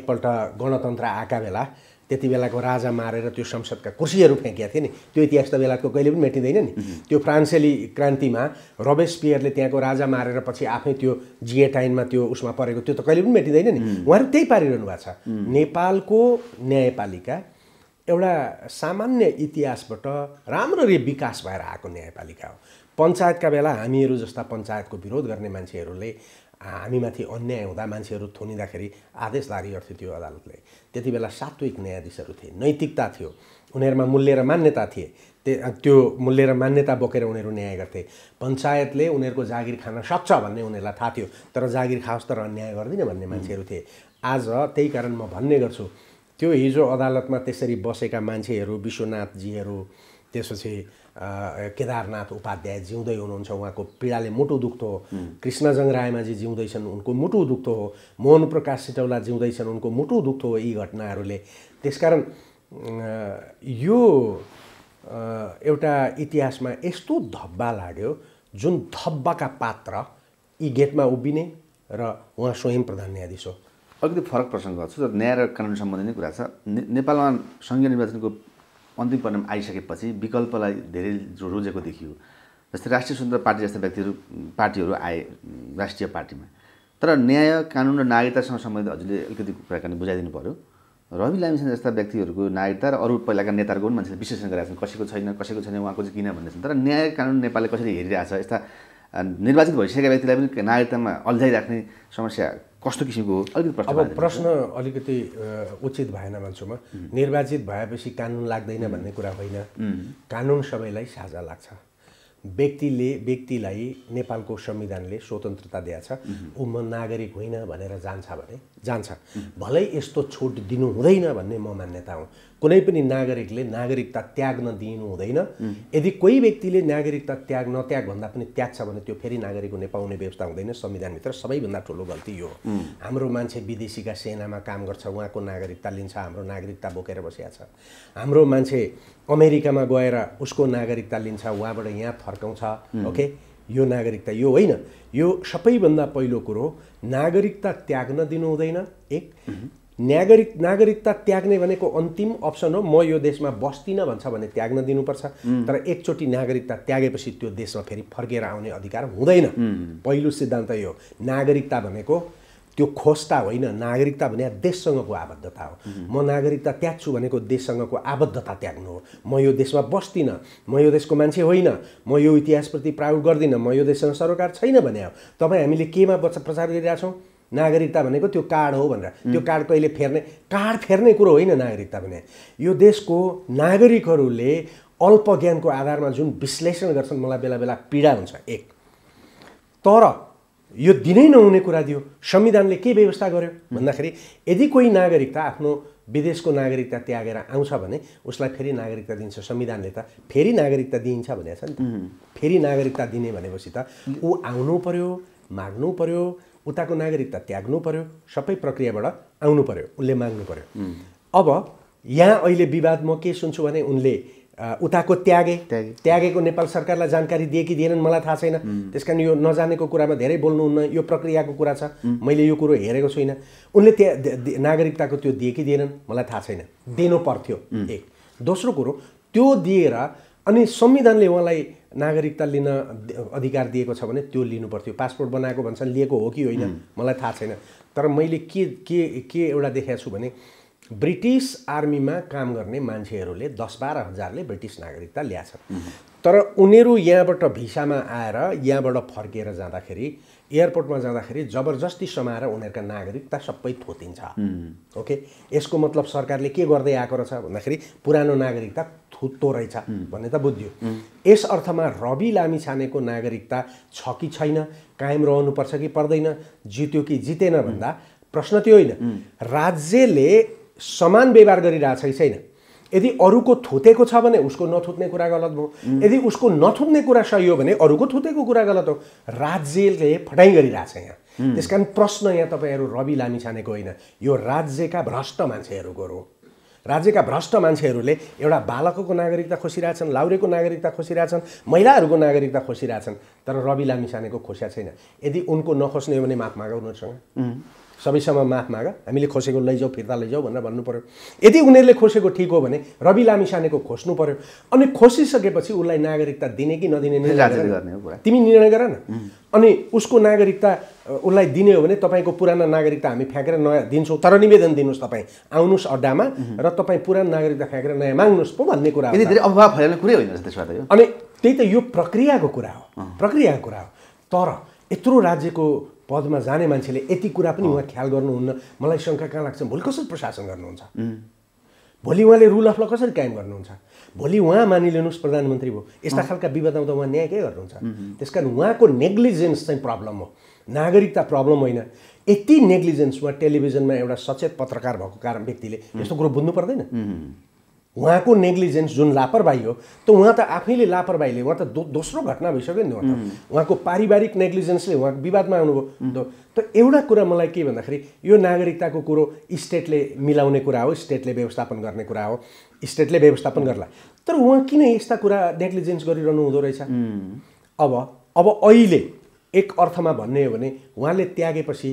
एकपल्ट गणतन्त्र आएका बेला त्यति बेलाको राजा मारेर त्यो संसदका कुर्सीहरू फ्याँकिया थिए नि त्यो इतिहास त बेलाको कहिले पनि मेटिँदैन नि त्यो फ्रान्सेली क्रान्तिमा रबेस पियरले त्यहाँको राजा मारेर पछि आफै त्यो जिएटाइनमा त्यो उसमा परेको त्यो त कहिले पनि मेटिँदैन नि उहाँहरू त्यही पारिरहनु भएको छ नेपालको न्यायपालिका एउटा सामान्य इतिहासबाट राम्ररी विकास भएर आएको न्यायपालिका हो पञ्चायतका बेला हामीहरू जस्ता पञ्चायतको विरोध गर्ने मान्छेहरूले हामीमाथि अन्याय हुँदा मान्छेहरू थुनिँदाखेरि आदेश जारी गर्थ्यो त्यो अदालतले त्यति बेला सात्विक न्यायाधीशहरू थिए नैतिकता थियो उनीहरूमा मूल्य र मान्यता थिए त्यो मूल्य र मान्यता बोकेर उनीहरू न्याय गर्थे पञ्चायतले उनीहरूको जागिर खान सक्छ भन्ने उनीहरूलाई थाहा थियो तर जागिर खाओस् तर अन्याय गर्दिनँ भन्ने मान्छेहरू थिए आज त्यही कारण म भन्ने गर्छु त्यो हिजो अदालतमा त्यसरी बसेका मान्छेहरू विश्वनाथजीहरू त्यसपछि केदारनाथ उपाध्याय जिउँदै हुनुहुन्छ उहाँको पीडाले मुटु दुख्दो हो कृष्णजङ रायमाझी जिउँदैछन् उनको मुटु दुख्दो हो मोहन प्रकाश सिटौला जिउँदैछन् उनको मुटु दुख्दो हो यी घटनाहरूले त्यसकारण यो एउटा इतिहासमा यस्तो धब्बा लाड्यो जुन धब्बाका पात्र यी गेटमा उभिने र उहाँ स्वयं प्रधान न्यायाधीश हो अलिकति फरक प्रसङ्ग छ न्याय र कानुन सम्बन्धी नै कुरा छ नेपालमा सङ्घीय निर्वाचनको अन्तिम परिणाम आइसकेपछि विकल्पलाई धेरै रोजेको देखियो जस्तै राष्ट्रिय स्वतन्त्र पार्टी जस्ता व्यक्तिहरू पार्टीहरू आए राष्ट्रिय पार्टीमा तर न्याय कानुन र नागरिकतासँग सम्बन्धित हजुरले अलिकति कुराकानी बुझाइदिनु पऱ्यो रवि लामिछाने जस्ता व्यक्तिहरूको नागरिकता र अरू पहिलाका नेताहरूको पनि मान्छेले विश्लेषण गरेका छन् कसैको छैन कसैको छैन उहाँको चाहिँ किन भन्दैछन् तर न्याय कानुन नेपालले कसरी हेरिरहेछ यस्ता निर्वाचित भइसकेका व्यक्तिलाई पनि नागरिकतामा अल्झाइराख्ने समस्या कस्तो किसिमको अब प्रश्न अलिकति उचित भएन मान्छेमा निर्वाचित भएपछि कानुन लाग्दैन भन्ने कुरा होइन कानुन सबैलाई साझा लाग्छ व्यक्तिले व्यक्तिलाई नेपालको संविधानले स्वतन्त्रता दिएछ ऊ म नागरिक होइन भनेर जान्छ भने जान्छ भलै यस्तो छुट दिनु हुँदैन भन्ने म मान्यता हुँ कुनै पनि नागरिकले नागरिकता त्याग नदिनु हुँदैन यदि कोही व्यक्तिले नागरिकता त्याग नत्याग भन्दा पनि त्याग छ भने त्यो फेरि नागरिक हुने पाउने व्यवस्था हुँदैन संविधानभित्र सबैभन्दा ठुलो गल्ती यो हो हाम्रो मान्छे विदेशीका सेनामा काम गर्छ उहाँको नागरिकता लिन्छ हाम्रो नागरिकता बोकेर बसिया छ हाम्रो मान्छे अमेरिकामा गएर उसको नागरिकता लिन्छ उहाँबाट यहाँ फर्काउँछ ओके यो नागरिकता यो होइन यो सबैभन्दा पहिलो कुरो नागरिकता त्याग्न दिनु हुँदैन एक नागरिक नागरिकता त्याग्ने भनेको अन्तिम अप्सन हो म यो देशमा बस्दिनँ भन्छ भने त्याग्न दिनुपर्छ तर एकचोटि नागरिकता त्यागेपछि त्यो देशमा फेरि फर्केर आउने अधिकार हुँदैन पहिलो सिद्धान्त यो नागरिकता भनेको त्यो खोस्टा होइन नागरिकता भने देशसँगको आबद्धता हो म नागरिकता त्याग्छु भनेको देशसँगको आबद्धता त्याग्नु हो म यो देशमा बस्दिनँ म यो देशको मान्छे होइन म यो इतिहासप्रति प्राउड गर्दिनँ म यो देशसँग सरकार छैन भने हो तपाईँ हामीले केमा प्रचार गरिरहेछौँ नागरिकता भनेको त्यो कार्ड हो भनेर त्यो कार्ड कहिले फेर्ने कार्ड फेर्ने कुरो होइन नागरिकता भने यो देशको नागरिकहरूले अल्प ज्ञानको आधारमा जुन विश्लेषण गर्छन् मलाई बेला बेला पीडा हुन्छ एक तर यो दिनै नहुने कुरा दियो संविधानले के व्यवस्था गर्यो भन्दाखेरि यदि कोही नागरिकता आफ्नो विदेशको नागरिकता त्यागेर आउँछ भने उसलाई फेरि नागरिकता दिन्छ संविधानले त फेरि नागरिकता दिइन्छ भनेको छ नि त फेरि नागरिकता दिने भनेपछि त ऊ आउनु पर्यो माग्नु पर्यो उताको नागरिकता त्याग्नु पर्यो सबै प्रक्रियाबाट आउनु पर्यो उसले माग्नु पर्यो अब यहाँ अहिले विवाद म के सुन्छु भने उनले उताको त्यागे त्यागेको नेपाल सरकारलाई जानकारी दिए कि दिएनन् मलाई थाहा छैन त्यस कारण यो नजानेको कुरामा धेरै बोल्नुहुन्न यो प्रक्रियाको कुरा छ मैले यो कुरो हेरेको छुइनँ उनले त्यहाँ नागरिकताको त्यो दिए कि दिएनन् मलाई थाहा छैन दिनु पर्थ्यो एक दोस्रो कुरो त्यो दिएर अनि संविधानले उहाँलाई नागरिकता लिन अधिकार दिएको छ भने त्यो लिनु पर्थ्यो पासपोर्ट बनाएको भन्छन् लिएको हो कि होइन मलाई थाहा छैन तर मैले के के के एउटा देखाएको छु भने ब्रिटिस आर्मीमा काम गर्ने मान्छेहरूले दस बाह्र हजारले ब्रिटिस नागरिकता ल्याएछन् तर उनीहरू यहाँबाट भिसामा आएर यहाँबाट फर्किएर जाँदाखेरि एयरपोर्टमा जाँदाखेरि जबरजस्ती समाएर उनीहरूका नागरिकता सबै थोतिन्छ ओके यसको मतलब सरकारले के गर्दै आएको रहेछ भन्दाखेरि पुरानो नागरिकता थुत्तो रहेछ भन्ने त बुझ्यो यस अर्थमा रवि लामी छानेको नागरिकता छ कि छैन कायम रहनुपर्छ कि पर्दैन जित्यो कि जितेन भन्दा प्रश्न त्यो होइन राज्यले समान व्यवहार गरिरहेको छैन यदि अरूको थुतेको छ भने उसको नथुत्ने कुरा गलत भयो यदि उसको नथुत्ने कुरा सही हो भने अरूको थुतेको कुरा गलत हो राज्यले फटाइ गरिरहेछ यहाँ त्यस कारण प्रश्न यहाँ तपाईँहरू रवि लामी छानेको होइन यो राज्यका भ्रष्ट मान्छेहरूको हो राज्यका भ्रष्ट मान्छेहरूले एउटा बालकको नागरिकता खोसिरहेछन् लाउरेको नागरिकता खोसिरहेछन् महिलाहरूको नागरिकता खोसिरहेछन् तर रवि लामी छानेको खोसिया छैन यदि उनको नखोस्ने हो भने माफ माग उनीहरूसँग सबैसम्म माफ माग हामीले खोसेको लैजाऊ फिर्ता लैजाऊ भनेर भन्नु पऱ्यो यदि उनीहरूले खोसेको ठिक हो भने रवि लामिसानेको खोज्नु पऱ्यो अनि खोसिसकेपछि उसलाई नागरिकता दिने कि नदिने तिमी निर्णय गर न अनि उसको नागरिकता उसलाई दिने हो भने तपाईँको पुराना नागरिकता हामी फ्याँकेर नयाँ दिन्छौँ तर निवेदन दिनुहोस् तपाईँ आउनुहोस् अड्डामा र तपाईँ पुरानो नागरिकता फ्याँकेर नयाँ माग्नुहोस् पो भन्ने कुरा अभाव फैलाउने कुरै होइन अनि त्यही त यो प्रक्रियाको कुरा हो प्रक्रियाको कुरा हो तर यत्रो राज्यको पदमा जाने मान्छेले यति कुरा पनि उहाँ ख्याल गर्नुहुन्न मलाई शङ्का कहाँ लाग्छ भोलि कसरी प्रशासन गर्नुहुन्छ भोलि उहाँले रुल अफ ल कसरी कायम गर्नुहुन्छ भोलि उहाँ मानिलिनुहोस् प्रधानमन्त्री भयो यस्ता खालका विवाद आउँदा उहाँ न्याय के गर्नुहुन्छ त्यस कारण उहाँको नेग्लिजेन्स चाहिँ प्रब्लम हो नागरिकता प्रब्लम होइन यति नेग्लिजेन्स उहाँ टेलिभिजनमा एउटा सचेत पत्रकार भएको कारण व्यक्तिले यस्तो कुरो बुझ्नु पर्दैन उहाँको नेग्लिजेन्स जुन लापरवाही हो त उहाँ त आफैले लापरवाहीले उहाँ त दो दोस्रो घटना भइसक्यो नि त उहाँ त उहाँको पारिवारिक नेग्लिजेन्सले उहाँ विवादमा आउनुभयो त एउटा कुरा मलाई के भन्दाखेरि यो नागरिकताको कुरो स्टेटले मिलाउने कुरा हो स्टेटले व्यवस्थापन गर्ने कुरा हो स्टेटले व्यवस्थापन गर्ला तर उहाँ किन यस्ता कुरा नेग्लिजेन्स गरिरहनु हुँदो रहेछ अब अब अहिले एक अर्थमा भन्ने हो भने उहाँले त्यागेपछि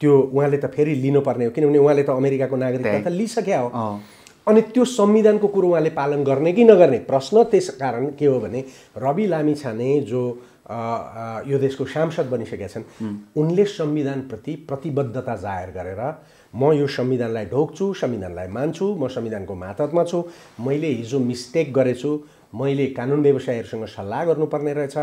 त्यो उहाँले त फेरि लिनुपर्ने हो किनभने उहाँले त अमेरिकाको नागरिकता त लिइसक्या हो अनि त्यो संविधानको कुरो उहाँले पालन गर्ने कि नगर्ने प्रश्न त्यस कारण के हो भने रवि लामिछाने जो आ, आ, यो देशको सांसद बनिसकेका छन् उनले संविधानप्रति प्रतिबद्धता जाहेर गरेर म यो संविधानलाई ढोक्छु संविधानलाई मान्छु म संविधानको मातहतमा छु मैले हिजो मिस्टेक गरेछु मैले कानुन व्यवसायहरूसँग सल्लाह गर्नुपर्ने रहेछ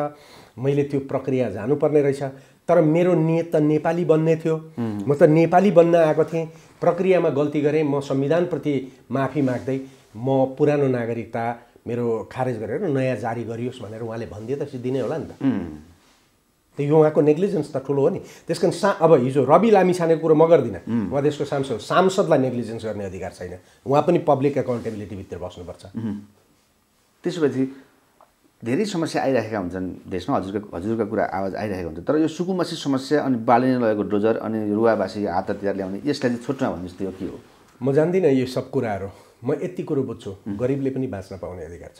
मैले त्यो प्रक्रिया जानुपर्ने रहेछ तर मेरो नियत त नेपाली बन्ने थियो म त नेपाली बन्न आएको थिएँ प्रक्रियामा गल्ती गरेँ म संविधानप्रति माफी माग्दै म पुरानो नागरिकता मेरो खारेज गरेर नयाँ जारी गरियोस् भनेर उहाँले भनिदिए त दिनै होला नि त त्यो उहाँको नेग्लिजेन्स त ठुलो हो नि त्यस कारण सा अब हिजो रवि लामिछानेको कुरो म गर्दिनँ उहाँ देशको सांसद सांसदलाई नेग्लिजेन्स गर्ने अधिकार छैन उहाँ पनि पब्लिक एकाउन्टेबिलिटीभित्र बस्नुपर्छ त्यसो धेरै समस्या आइरहेका हुन्छन् देशमा हजुरको हजुरका कुरा आवाज आइरहेको हुन्छ तर यो सुकुम्बासी समस्या अनि नै लगेको डोजर अनि रुवावासी हात हतियार ल्याउने यसलाई चाहिँ भन्नुहोस् यो के हो म जान्दिनँ यो सब कुराहरू म यति कुरो बुझ्छु गरिबले पनि बाँच्न पाउने अधिकार छ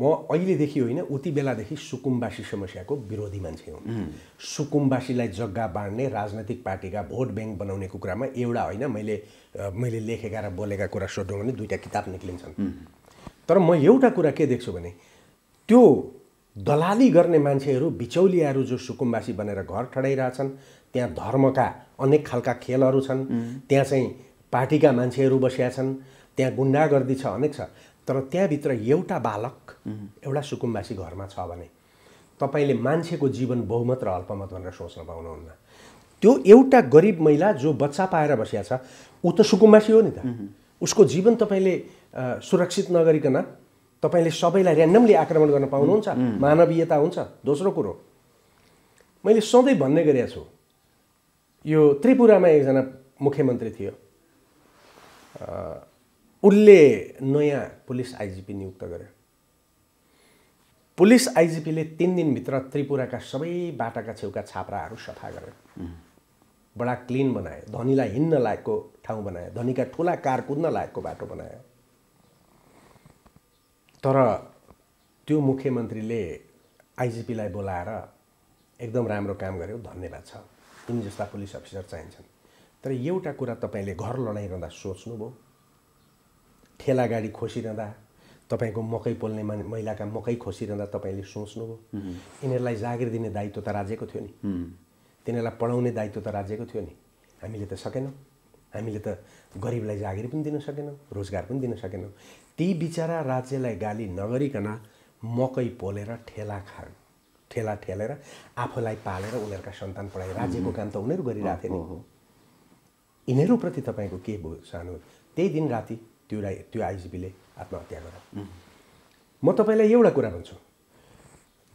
म अहिलेदेखि होइन उति बेलादेखि सुकुम्बासी समस्याको विरोधी मान्छे हुँ सुकुम्बासीलाई जग्गा बाँड्ने राजनैतिक पार्टीका भोट ब्याङ्क बनाउनेको कुरामा एउटा होइन मैले मैले लेखेका र बोलेका कुरा सोध्नु भने दुईवटा किताब निक्लिन्छन् तर म एउटा कुरा के देख्छु भने त्यो दलाली गर्ने मान्छेहरू बिचौलियाहरू जो सुकुम्बासी बनेर घर ठडाइरहेछन् त्यहाँ धर्मका अनेक खालका खेलहरू छन् त्यहाँ चाहिँ पार्टीका मान्छेहरू बसिया छन् त्यहाँ गुन्डागर्दी छ अनेक छ तर त्यहाँभित्र एउटा बालक एउटा सुकुम्बासी घरमा छ भने तपाईँले मान्छेको जीवन बहुमत र अल्पमत भनेर सोच्न पाउनुहुन्न त्यो एउटा गरिब महिला जो बच्चा पाएर बसिया छ ऊ त सुकुम्बासी हो नि त उसको जीवन तपाईँले सुरक्षित नगरिकन तपाईँले सबैलाई ऱ्यान्डमली आक्रमण गर्न पाउनुहुन्छ मानवीयता हुन्छ दोस्रो कुरो मैले सधैँ भन्ने गरेको छु यो त्रिपुरामा एकजना मुख्यमन्त्री थियो उसले नयाँ पुलिस आइजिपी नियुक्त गरे पुलिस आइजिपीले तिन दिनभित्र त्रिपुराका सबै बाटाका छेउका छाप्राहरू सफा गरे बडा क्लिन बनायो धनीलाई हिँड्न लागेको ठाउँ बनायो धनीका ठुला कार कुद्न लागेको बाटो बनायो तर त्यो मुख्यमन्त्रीले आइजिपीलाई बोलाएर एकदम राम्रो काम गर्यो धन्यवाद छ यिनी जस्ता पुलिस अफिसर चाहिन्छन् तर एउटा कुरा तपाईँले घर लडाइरहँदा सोच्नुभयो ठेला गाडी खोसिरहँदा तपाईँको मकै पोल्ने महिलाका मकै खोसिरहँदा तपाईँले सोच्नुभयो यिनीहरूलाई जागिर दिने दायित्व त राज्यको थियो नि तिनीहरूलाई पढाउने दायित्व त राज्यको थियो नि हामीले त सकेनौँ हामीले त गरिबलाई जागिर पनि दिन सकेनौँ रोजगार पनि दिन सकेनौँ ती बिचरा राज्यलाई गाली नगरिकन मकै पोलेर ठेला खा ठेला ठेलेर आफूलाई पालेर उनीहरूका सन्तान पढाए राज्यको काम त उनीहरू गरिरहेको थिएन यिनीहरूप्रति तपाईँको के भयो सानो त्यही दिन राति त्यो राई त्यो आइजिपीले आत्महत्या गर्यो म तपाईँलाई एउटा कुरा भन्छु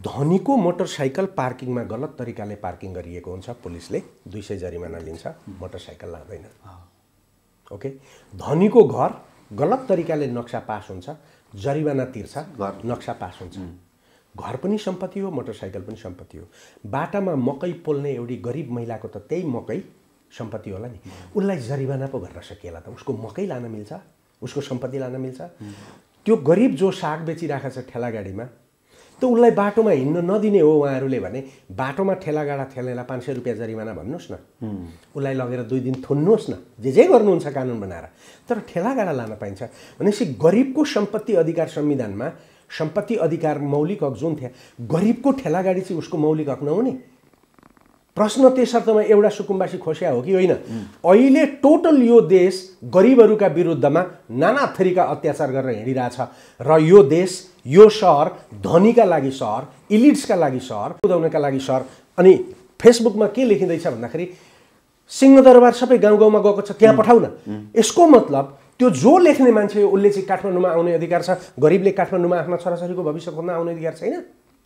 धनीको मोटरसाइकल पार्किङमा गलत तरिकाले पार्किङ गरिएको हुन्छ पुलिसले दुई सय जरिमाना लिन्छ मोटरसाइकल लाँदैन ओके धनीको घर गलत तरिकाले नक्सा पास हुन्छ जरिमाना तिर्छ घर नक्सा पास हुन्छ घर पनि सम्पत्ति हो मोटरसाइकल पनि सम्पत्ति हो बाटामा मकै पोल्ने एउटी गरिब महिलाको त त्यही मकै सम्पत्ति होला नि उसलाई जरिमाना पो गर्न सकिएला त उसको मकै लान मिल्छ उसको सम्पत्ति लान मिल्छ त्यो गरिब जो साग बेचिरहेको छ ठेलागाडीमा त उसलाई बाटोमा हिँड्न नदिने हो उहाँहरूले भने बाटोमा ठेलागाडा ठेलेलाई पाँच सय रुपियाँ जरिमाना भन्नुहोस् न उसलाई लगेर दुई दिन थुन्नुहोस् न जे जे गर्नुहुन्छ कानुन बनाएर तर ठेलागाडा लान पाइन्छ भनेपछि गरिबको सम्पत्ति अधिकार संविधानमा सम्पत्ति अधिकार मौलिक हक जुन थियो गरिबको ठेलागाडी चाहिँ उसको मौलिक हक नहुने प्रश्न त्यसर्थमा एउटा सुकुम्बासी खोस्या हो कि होइन अहिले टोटल यो देश गरिबहरूका विरुद्धमा नाना थरीका अत्याचार गरेर हिँडिरहेछ र यो देश यो सहर धनीका लागि सहर इलिड्सका लागि सहर कुदाउनका लागि सहर अनि फेसबुकमा के लेखिँदैछ भन्दाखेरि सिंहदरबार सबै गाउँ गाउँमा गएको छ त्यहाँ पठाउन यसको मतलब त्यो जो लेख्ने मान्छे उसले चाहिँ काठमाडौँमा आउने अधिकार छ गरिबले काठमाडौँमा आफ्ना छोराछोरीको भविष्य खोज्न आउने अधिकार छैन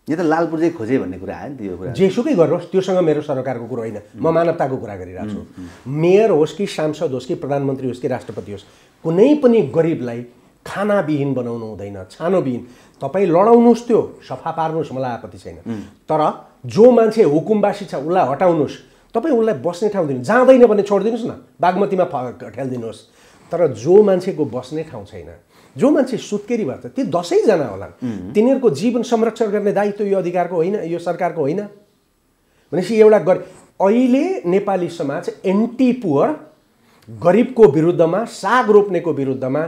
यो त चाहिँ खोजे भन्ने कुरा आयो नि त्यो कुरा जेसुकै गर्नुहोस् त्योसँग मेरो सरकारको कुरो होइन म मानवताको कुरा गरिरहेको छु मेयर होस् कि सांसद होस् कि प्रधानमन्त्री होस् कि राष्ट्रपति होस् कुनै पनि गरिबलाई खानाविहीन बनाउनु हुँदैन छानोविहीन तपाईँ लडाउनुहोस् त्यो सफा पार्नुहोस् मलाई आपत्ति छैन तर जो मान्छे हुकुमवासी छ उसलाई हटाउनुहोस् तपाईँ उसलाई बस्ने ठाउँ दिनु जाँदैन भने छोडिदिनुहोस् न बागमतीमा ठेलिदिनुहोस् तर जो मान्छेको बस्ने ठाउँ छैन जो मान्छे सुत्केरी भएको छ ती दसैँजना होलान् तिनीहरूको जीवन संरक्षण गर्ने दायित्व यो अधिकारको होइन यो सरकारको होइन भनेपछि एउटा गरि अहिले नेपाली समाज एन्टी पुवर गरिबको विरुद्धमा साग रोप्नेको विरुद्धमा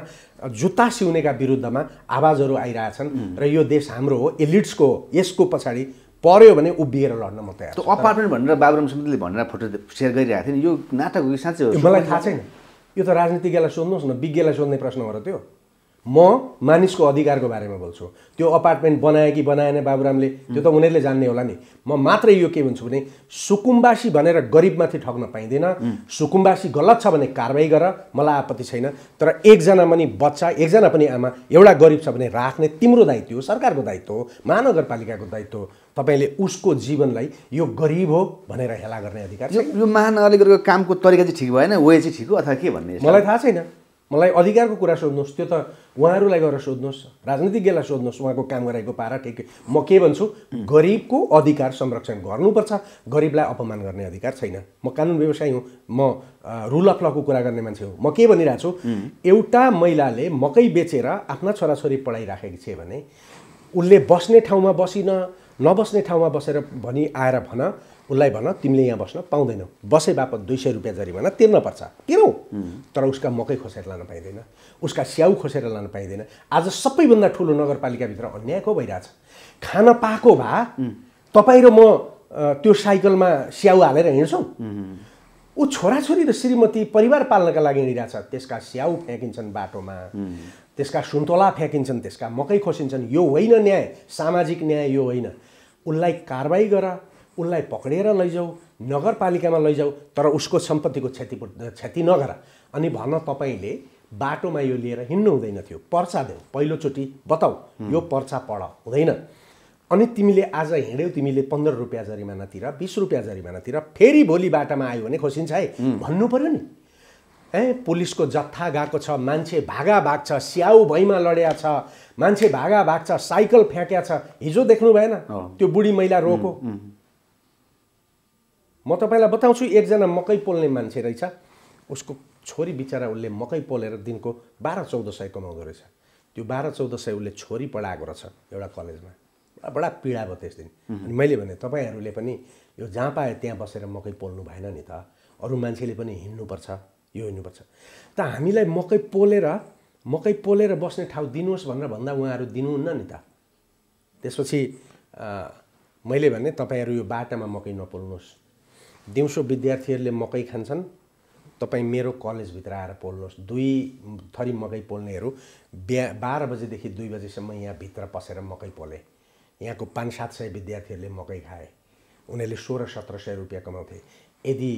जुत्ता सिउनेका विरुद्धमा आवाजहरू आइरहेछन् र यो देश हाम्रो हो एलिड्सको हो यसको पछाडि पर्यो भने उभिएर लड्न म तयार त्यो अपार्टमेन्ट भनेर बाबुराम समितिले भनेर फोटो सेयर गरिरहेको थियो नि यो नाटक हो साँच्चै हो मलाई थाहा छैन यो त राजनीतिज्ञलाई सोध्नुहोस् न विज्ञलाई सोध्ने प्रश्न हो र त्यो म मानिसको अधिकारको बारेमा बोल्छु त्यो अपार्टमेन्ट बनाए कि बनाएन बाबुरामले त्यो त उनीहरूले जान्ने होला नि म मात्रै यो के भन्छु भने सुकुम्बासी भनेर गरिबमाथि ठग्न पाइँदैन सुकुम्बासी गलत छ भने कारवाही गर मलाई आपत्ति छैन तर एकजना पनि बच्चा एकजना पनि आमा एउटा गरिब छ भने राख्ने तिम्रो दायित्व हो सरकारको दायित्व हो महानगरपालिकाको दायित्व हो तपाईँले उसको जीवनलाई यो गरिब हो भनेर हेला गर्ने अधिकार यो महानगरपालिकाको कामको तरिका चाहिँ ठिक भएन वे चाहिँ ठिक हो अथवा के भन्ने मलाई थाहा छैन मलाई अधिकारको कुरा सोध्नुहोस् त्यो त उहाँहरूलाई गएर सोध्नुहोस् राजनीतिज्ञलाई सोध्नुहोस् उहाँको काम गराएको पारा ठिक म के भन्छु गरिबको अधिकार संरक्षण गर्नुपर्छ गरिबलाई अपमान गर्ने अधिकार छैन म कानुन व्यवसायी हुँ म रुल अफ लको कुरा गर्ने मान्छे हुँ म के भनिरहेको छु एउटा महिलाले मकै बेचेर आफ्ना छोराछोरी पढाइराखेको छ भने उसले बस्ने ठाउँमा बसिन नबस्ने ठाउँमा बसेर भनी आएर भन उसलाई भन तिमीले यहाँ बस्न पाउँदैनौ बसे बापत दुई सय रुपियाँ जरिमाना तिर्नपर्छ तिरौ तर उसका मकै खोसेर लान पाइँदैन उसका स्याउ खोसेर लान पाइँदैन आज सबैभन्दा ठुलो नगरपालिकाभित्र अन्यायको भइरहेछ खान पाएको भए तपाईँ र म त्यो साइकलमा स्याउ हालेर हिँड्छौँ ऊ छोराछोरी र श्रीमती परिवार पाल्नका लागि हिँडिरहेछ त्यसका स्याउ फ्याँकिन्छन् बाटोमा त्यसका सुन्तोला फ्याँकिन्छन् त्यसका मकै खोसिन्छन् यो होइन न्याय सामाजिक न्याय यो होइन उसलाई कारवाही गर उसलाई पक्रेर लैजाऊ नगरपालिकामा लैजाऊ तर उसको सम्पत्तिको क्षति क्षति नगर अनि भन तपाईँले बाटोमा यो लिएर हिँड्नु हुँदैन थियो पर्चा देऊ पहिलोचोटि बताऊ यो पर्चा पढ हुँदैन अनि तिमीले आज हिँड्यौ तिमीले पन्ध्र रुपियाँ जरिमानातिर बिस रुपियाँ जरिमानातिर फेरि भोलि बाटोमा आयो भने खोसिन्छ है भन्नु पऱ्यो नि ए पुलिसको जत्था गएको छ मान्छे भागा भाग्छ स्याउ भैँमा लड्या छ मान्छे भागा भाग्छ साइकल फ्याँक्या छ हिजो देख्नु भएन त्यो बुढी मैला रोको म तपाईँलाई बताउँछु एकजना मकै पोल्ने मान्छे रहेछ उसको छोरी बिचरा उसले मकै पोलेर दिनको बाह्र चौध सय कमाउँदो रहेछ त्यो बाह्र चौध सय उसले छोरी पढाएको रहेछ एउटा कलेजमा बडा पीडा भयो त्यस दिन अनि मैले भने तपाईँहरूले पनि यो जहाँ पायो त्यहाँ बसेर मकै पोल्नु भएन नि त अरू मान्छेले पनि हिँड्नुपर्छ यो हिँड्नुपर्छ त हामीलाई मकै पोलेर मकै पोलेर बस्ने ठाउँ दिनुहोस् भनेर भन्दा उहाँहरू दिनुहुन्न नि त त्यसपछि मैले भने तपाईँहरू यो बाटामा मकै नपोल्नुहोस् दिउँसो विद्यार्थीहरूले मकै खान्छन् तपाईँ मेरो कलेजभित्र आएर पोल्नुहोस् दुई थरी मकै पोल्नेहरू बिहा बाह्र बजेदेखि दुई बजीसम्म यहाँभित्र पसेर मकै पोले यहाँको पाँच सात सय विद्यार्थीहरूले मकै खाए उनीहरूले सोह्र सत्र सय रुपियाँ कमाउँथे यदि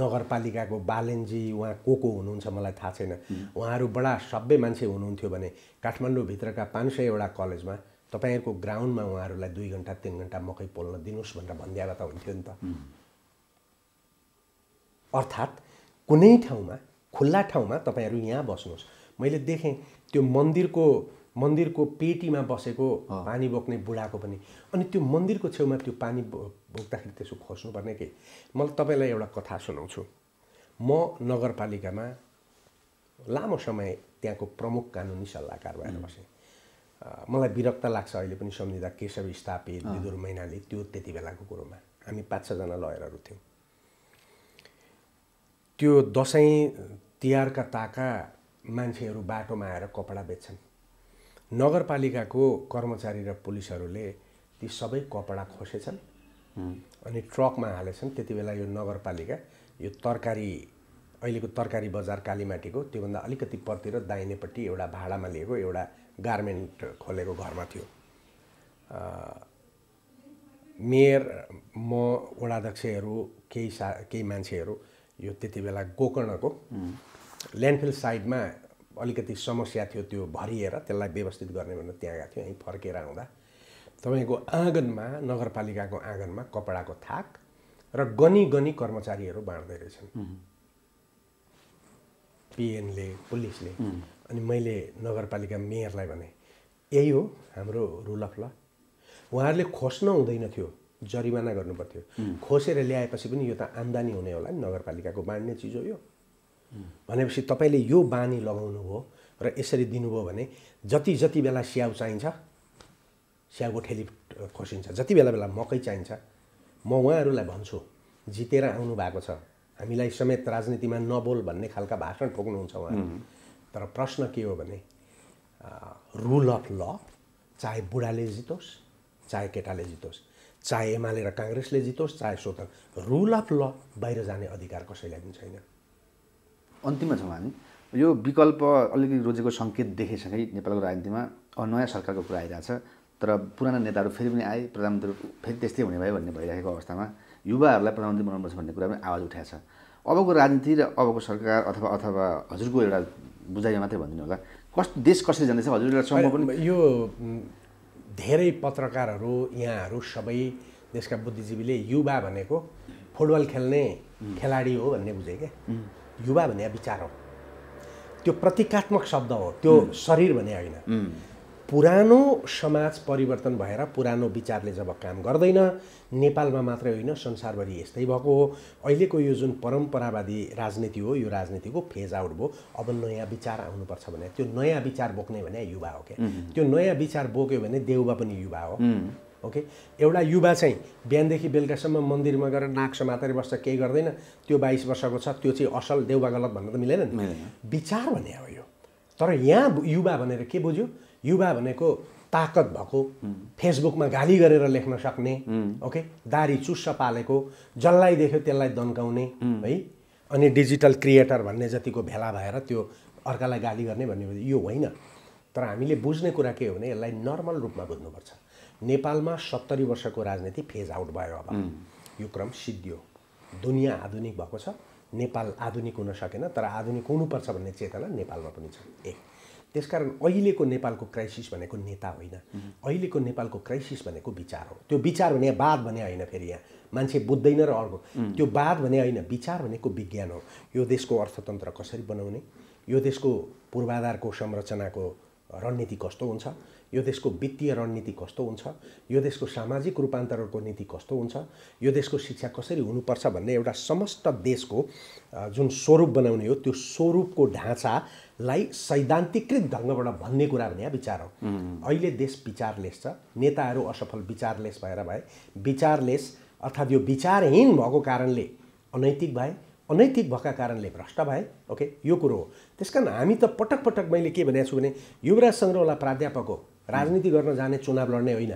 नगरपालिकाको बालेन्जी उहाँ को को हुनुहुन्छ मलाई थाहा छैन उहाँहरू बडा सभ्य मान्छे हुनुहुन्थ्यो भने काठमाडौँभित्रका पाँच सयवटा कलेजमा तपाईँहरूको ग्राउन्डमा उहाँहरूलाई दुई घन्टा तिन घन्टा मकै पोल्न दिनुहोस् भनेर भन्दिया त हुन्थ्यो नि त अर्थात् कुनै ठाउँमा खुल्ला ठाउँमा तपाईँहरू यहाँ बस्नुहोस् मैले देखेँ त्यो मन्दिरको मन्दिरको पेटीमा बसेको पानी बोक्ने बुढाको पनि अनि त्यो मन्दिरको छेउमा त्यो पानी बोक्दाखेरि त्यसो खोज्नुपर्ने के म तपाईँलाई एउटा कथा सुनाउँछु म नगरपालिकामा लामो समय त्यहाँको प्रमुख कानुनी सल्लाहकार भएर बसेँ मलाई विरक्त लाग्छ अहिले पनि सम्झिँदा केशव स्थापित विदुर मैनाली त्यो त्यति बेलाको कुरोमा हामी पाँच छजना लयरहरू थियौँ त्यो दसैँ तिहारका ताका मान्छेहरू बाटोमा आएर कपडा बेच्छन् नगरपालिकाको कर्मचारी र पुलिसहरूले ती सबै कपडा खोसेछन् अनि ट्रकमा हालेछन् त्यति बेला यो नगरपालिका यो तरकारी अहिलेको तरकारी बजार कालीमाटीको त्योभन्दा अलिकति परतिर दाहिनेपट्टि एउटा भाडामा लिएको एउटा गार्मेन्ट खोलेको घरमा थियो मेयर म वडाध्यक्षहरू केही सा केही मान्छेहरू यो त्यति बेला गोकर्णको ल्यान्डफिल साइडमा अलिकति समस्या थियो त्यो भरिएर त्यसलाई व्यवस्थित गर्ने भनेर त्यहाँ गएको थियो है फर्केर आउँदा तपाईँको आँगनमा नगरपालिकाको आँगनमा कपडाको थाक र गनी गनी कर्मचारीहरू बाँड्दै रहेछन् पिएनले पुलिसले अनि मैले नगरपालिका मेयरलाई भने यही हो हाम्रो रुल अफ ल उहाँहरूले खोज्न हुँदैन थियो जरिमाना गर्नु पर्थ्यो खोसेर ल्याएपछि पनि यो त आम्दानी हुने होला नि नगरपालिकाको बाँड्ने चिज हो यो भनेपछि तपाईँले यो बानी लगाउनु हो र यसरी दिनुभयो भने जति जति बेला स्याउ चाहिन्छ स्याउको ठेली खोसिन्छ जति बेला बेला मकै चाहिन्छ म उहाँहरूलाई भन्छु जितेर आउनु भएको छ हामीलाई समेत राजनीतिमा नबोल भन्ने खालका भाषण ठोक्नुहुन्छ उहाँ तर प्रश्न के हो भने रुल अफ ल चाहे बुढाले जितोस् चाहे केटाले जितोस् चाहे एमाले र काङ्ग्रेसले जितोस् चाहे स्वतन्त्र रुल अफ ल बाहिर जाने अधिकार कसैलाई पनि छैन अन्तिममा छौँ हामी यो विकल्प अलिकति रोजेको सङ्केत देखेसँगै नेपालको राजनीतिमा नयाँ सरकारको कुरा आइरहेछ तर पुराना नेताहरू फेरि पनि आए प्रधानमन्त्री फेरि त्यस्तै हुने भयो भन्ने भइरहेको अवस्थामा युवाहरूलाई प्रधानमन्त्री बनाउनुपर्छ भन्ने कुरा पनि आवाज उठाएछ अबको राजनीति र अबको सरकार अथवा अथवा हजुरको एउटा बुझाइमा मात्रै भनिदिनु होला कस देश कसरी जाँदैछ हजुर सम्म पनि यो धेरै पत्रकारहरू यहाँहरू सबै देशका बुद्धिजीवीले युवा भनेको फुटबल खेल्ने खेलाडी हो भन्ने बुझे क्या युवा भने विचार हो त्यो प्रतीकात्मक शब्द हो त्यो शरीर भने होइन पुरानो समाज परिवर्तन भएर पुरानो विचारले जब काम गर्दैन नेपालमा मात्रै होइन संसारभरि यस्तै भएको हो अहिलेको यो जुन परम्परावादी राजनीति हो यो राजनीतिको फेज आउट भयो अब नयाँ विचार आउनुपर्छ भने त्यो नयाँ विचार बोक्ने भने युवा हो क्या त्यो नयाँ विचार बोक्यो भने देउबा पनि युवा हो ओके एउटा युवा चाहिँ बिहानदेखि बेलुकासम्म मन्दिरमा गएर नाक समातेर बस्छ केही गर्दैन त्यो बाइस वर्षको छ त्यो चाहिँ असल देउवा गलत भन्न त मिलेन नि विचार भने हो यो तर यहाँ युवा भनेर के बुझ्यो युवा भनेको ताकत भएको फेसबुकमा गाली गरेर लेख्न सक्ने ओके दारी चुस्स पालेको जसलाई देख्यो त्यसलाई दन्काउने है अनि डिजिटल क्रिएटर भन्ने जतिको भेला भएर त्यो अर्कालाई गाली गर्ने भन्ने यो होइन तर हामीले बुझ्ने कुरा के हो भने यसलाई नर्मल रूपमा बुझ्नुपर्छ नेपालमा सत्तरी वर्षको राजनीति फेज आउट भयो अब यो क्रम सिद्धियो दुनियाँ आधुनिक भएको छ नेपाल आधुनिक हुन सकेन तर आधुनिक हुनुपर्छ भन्ने चेतना नेपालमा पनि छ एक त्यसकारण अहिलेको नेपालको क्राइसिस भनेको नेता होइन अहिलेको नेपालको क्राइसिस भनेको विचार हो त्यो विचार भने बाद भने होइन फेरि यहाँ मान्छे बुझ्दैन र अर्को त्यो बाद भने होइन विचार भनेको विज्ञान हो यो देशको अर्थतन्त्र कसरी बनाउने यो देशको पूर्वाधारको संरचनाको रणनीति कस्तो हुन्छ यो देशको वित्तीय रणनीति कस्तो हुन्छ यो देशको सामाजिक रूपान्तरणको नीति कस्तो हुन्छ यो देशको शिक्षा कसरी हुनुपर्छ भन्ने एउटा समस्त देशको जुन स्वरूप बनाउने हो त्यो स्वरूपको ढाँचा लाई सैद्धान्तिकृत ढङ्गबाट भन्ने कुरा भने यहाँ विचार हो अहिले देश विचारलेस छ नेताहरू असफल विचारलेस भएर भए विचारलेस अर्थात् यो विचारहीन भएको कारणले अनैतिक भए अनैतिक भएका कारणले भ्रष्ट भए ओके यो कुरो हो त्यस कारण हामी त पटक पटक मैले के भनेको छु भने युवराज सङ्ग्रहवाला प्राध्यापक हो राजनीति गर्न जाने चुनाव लड्ने होइन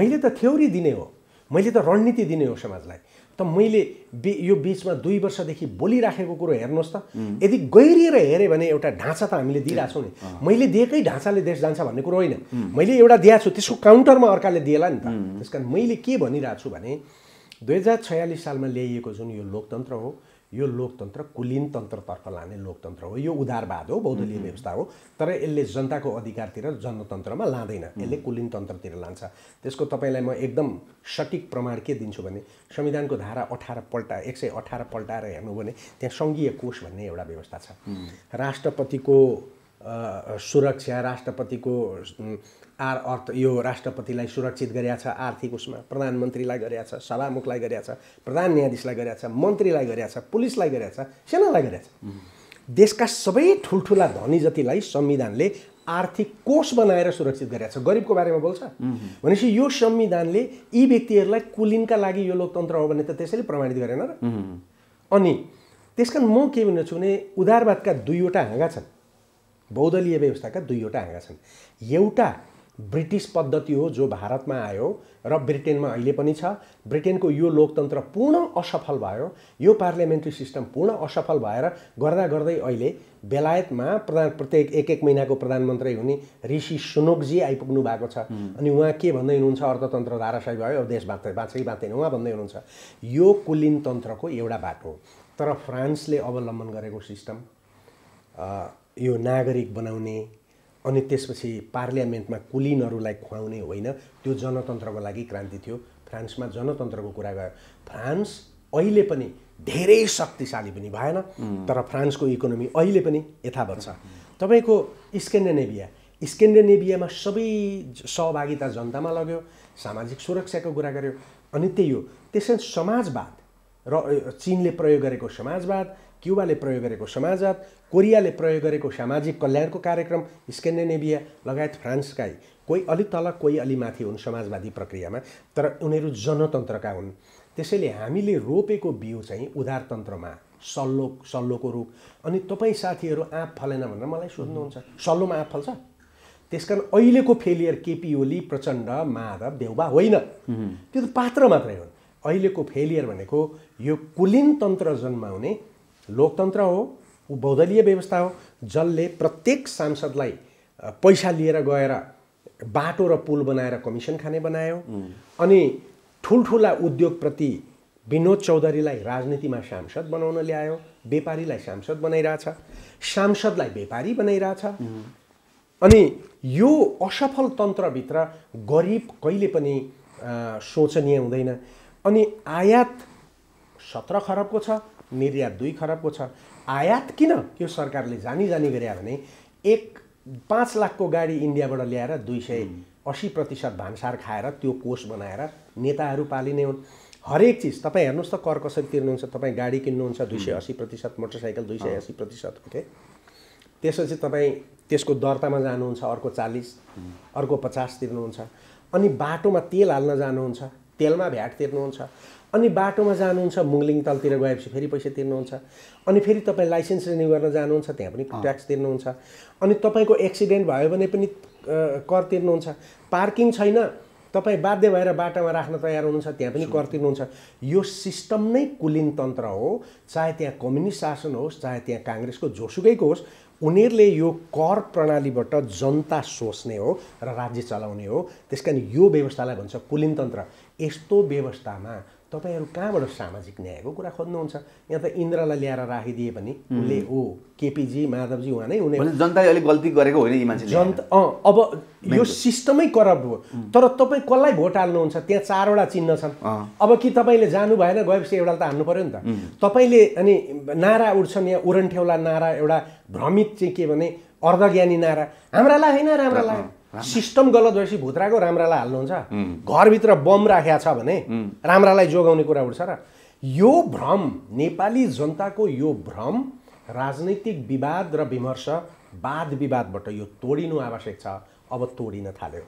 मैले त थ्योरी दिने हो मैले त रणनीति दिने हो समाजलाई त मैले बि यो बिचमा दुई वर्षदेखि बोलिराखेको कुरो हेर्नुहोस् त यदि गहिरिएर हेऱ्यो भने एउटा ढाँचा त हामीले दिइरहेछौँ नि मैले दिएकै ढाँचाले देश जान्छ भन्ने कुरो होइन मैले एउटा दिएको छु त्यसको काउन्टरमा अर्काले दिएला नि त त्यस मैले के भनिरहेको छु भने दुई हजार छयालिस सालमा ल्याइएको जुन यो लोकतन्त्र हो यो लोकतन्त्र कुलीन तन्त्रतर्फ लाने लोकतन्त्र हो यो उदारवाद हो बौद्धलीय व्यवस्था हो तर यसले जनताको अधिकारतिर जनतन्त्रमा लाँदैन यसले कुलीन तन्त्रतिर लान्छ त्यसको तपाईँलाई म एकदम सठिक प्रमाण के दिन्छु भने संविधानको धारा अठार पल्टा एक सय अठार पल्टाएर हेर्नु भने त्यहाँ सङ्घीय कोष भन्ने एउटा व्यवस्था छ राष्ट्रपतिको सुरक्षा राष्ट्रपतिको आर अर्थ यो राष्ट्रपतिलाई सुरक्षित छ आर्थिक उसमा प्रधानमन्त्रीलाई छ सभामुखलाई छ प्रधान न्यायाधीशलाई गरेका छ मन्त्रीलाई छ पुलिसलाई गरेका छ सेनालाई छ देशका सबै ठुल्ठुला धनी जतिलाई संविधानले आर्थिक कोष बनाएर सुरक्षित गरेका छ गरिबको बारेमा बोल्छ भनेपछि यो संविधानले यी व्यक्तिहरूलाई कुलिनका लागि यो लोकतन्त्र हो भने त त्यसैले प्रमाणित गरेन र अनि त्यस कारण म के भन्ने छु भने उदारवादका दुईवटा हाँगा छन् बहुदलीय व्यवस्थाका दुईवटा आँगा छन् एउटा ब्रिटिस पद्धति हो जो भारतमा आयो र ब्रिटेनमा अहिले पनि छ ब्रिटेनको यो लोकतन्त्र पूर्ण असफल भयो यो पार्लियामेन्ट्री सिस्टम पूर्ण असफल भएर गर्दा गर्दै अहिले बेलायतमा प्रधान प्रत्येक एक एक महिनाको प्रधानमन्त्री हुने ऋषि सुनोकजी आइपुग्नु भएको छ अनि उहाँ के भन्दै हुनुहुन्छ अर्थतन्त्र धाराशाही भयो देश बाँच्दै बाँचै बाँच्दैन उहाँ भन्दै हुनुहुन्छ यो कुलीन तन्त्रको एउटा बाटो हो तर फ्रान्सले अवलम्बन गरेको सिस्टम यो नागरिक बनाउने अनि त्यसपछि पार्लियामेन्टमा कुलिनहरूलाई खुवाउने होइन त्यो जनतन्त्रको लागि क्रान्ति थियो फ्रान्समा जनतन्त्रको कुरा गयो फ्रान्स अहिले पनि धेरै शक्तिशाली पनि भएन तर फ्रान्सको इकोनोमी अहिले पनि यथावत छ तपाईँको स्क्यान्डिनेभिया स्क्यान्डिनेभियामा सबै सहभागिता जनतामा लग्यो सामाजिक सुरक्षाको कुरा गर्यो अनि त्यही हो त्यसै समाजवाद र चिनले प्रयोग गरेको समाजवाद क्युबाले प्रयोग गरेको समाजवाद कोरियाले प्रयोग गरेको सामाजिक कल्याणको कार्यक्रम स्क्यान्डिनेभिया लगायत फ्रान्सकै कोही अलि तल कोही अलि माथि हुन् समाजवादी प्रक्रियामा तर उनीहरू जनतन्त्रका हुन् त्यसैले हामीले रोपेको बिउ चाहिँ उदारतन्त्रमा सल्लो सल्लोको रुख अनि तपाईँ साथीहरू आँप फलेन भनेर मलाई सोध्नुहुन्छ सल्लोमा आँप फल्छ त्यस कारण अहिलेको फेलियर केपी ओली प्रचण्ड माधव देउबा होइन त्यो त पात्र मात्रै हो अहिलेको फेलियर भनेको यो कुलिन तन्त्र जन्माउने लोकतन्त्र हो ऊ बहुदलीय व्यवस्था हो जसले प्रत्येक सांसदलाई पैसा लिएर गएर बाटो र पुल बनाएर कमिसन खाने बनायो अनि ठुल्ठुला उद्योगप्रति विनोद चौधरीलाई राजनीतिमा सांसद बनाउन ल्यायो व्यापारीलाई सांसद बनाइरहेछ सांसदलाई व्यापारी बनाइरहेछ अनि यो असफल तन्त्रभित्र गरिब कहिले पनि शोचनीय हुँदैन अनि आयात सत्र खरबको छ निर्यात दुई खरबको छ आयात किन यो सरकारले जानी जानी गरे भने एक पाँच लाखको गाडी इन्डियाबाट ल्याएर दुई सय असी प्रतिशत भान्सार खाएर त्यो कोष बनाएर नेताहरू पालिने हुन् हरेक चिज तपाईँ हेर्नुहोस् त कर कसरी तिर्नुहुन्छ तपाईँ गाडी किन्नुहुन्छ दुई सय असी प्रतिशत मोटरसाइकल दुई सय असी प्रतिशत ओके त्यसपछि तपाईँ त्यसको दर्तामा जानुहुन्छ अर्को चालिस अर्को पचास तिर्नुहुन्छ अनि बाटोमा तेल हाल्न जानुहुन्छ तेलमा भ्याट तिर्नुहुन्छ अनि बाटोमा जानुहुन्छ मुङलिङ तलतिर गएपछि फेरि पैसा तिर्नुहुन्छ अनि फेरि तपाईँ लाइसेन्स रिन्यू गर्न जानुहुन्छ त्यहाँ पनि ट्याक्स तिर्नुहुन्छ अनि तपाईँको एक्सिडेन्ट भयो भने पनि कर तिर्नुहुन्छ पार्किङ छैन तपाईँ बाध्य भएर बाटोमा राख्न तयार हुनुहुन्छ त्यहाँ पनि कर तिर्नुहुन्छ यो सिस्टम नै कुलिन तन्त्र हो चाहे त्यहाँ कम्युनिस्ट शासन होस् चाहे त्यहाँ काङ्ग्रेसको जोसुकैको होस् उनीहरूले यो कर प्रणालीबाट जनता सोच्ने हो र राज्य चलाउने हो त्यस कारण यो व्यवस्थालाई भन्छ तन्त्र यस्तो व्यवस्थामा तपाईँहरू कहाँबाट सामाजिक न्यायको कुरा खोज्नुहुन्छ यहाँ त इन्द्रलाई ल्याएर राखिदिए पनि उसले ओ केपीजी माधवजी उहाँ नै हुने जनताले अलिक गल्ती गरेको होइन यी मान्छे जनता अँ अब यो सिस्टमै करप्ट हो तर तपाईँ कसलाई भोट हाल्नुहुन्छ त्यहाँ चारवटा चिन्ह छन् अब कि तपाईँले जानु भएन गएपछि एउटा त हान्नु पऱ्यो नि त तपाईँले अनि नारा उठ्छन् यहाँ उरन्ठेउला नारा एउटा भ्रमित चाहिँ के भने अर्धज्ञानी नारा हाम्रा होइन राम्रालाई लाग्यो सिस्टम गलत भएपछि भुत्राको राम्रालाई हाल्नुहुन्छ घरभित्र बम राखेको छ भने राम्रालाई जोगाउने कुरा उठ्छ र यो भ्रम नेपाली जनताको यो भ्रम राजनैतिक विवाद र विमर्श वाद विवादबाट यो तोडिनु आवश्यक छ अब तोडिन थाल्यो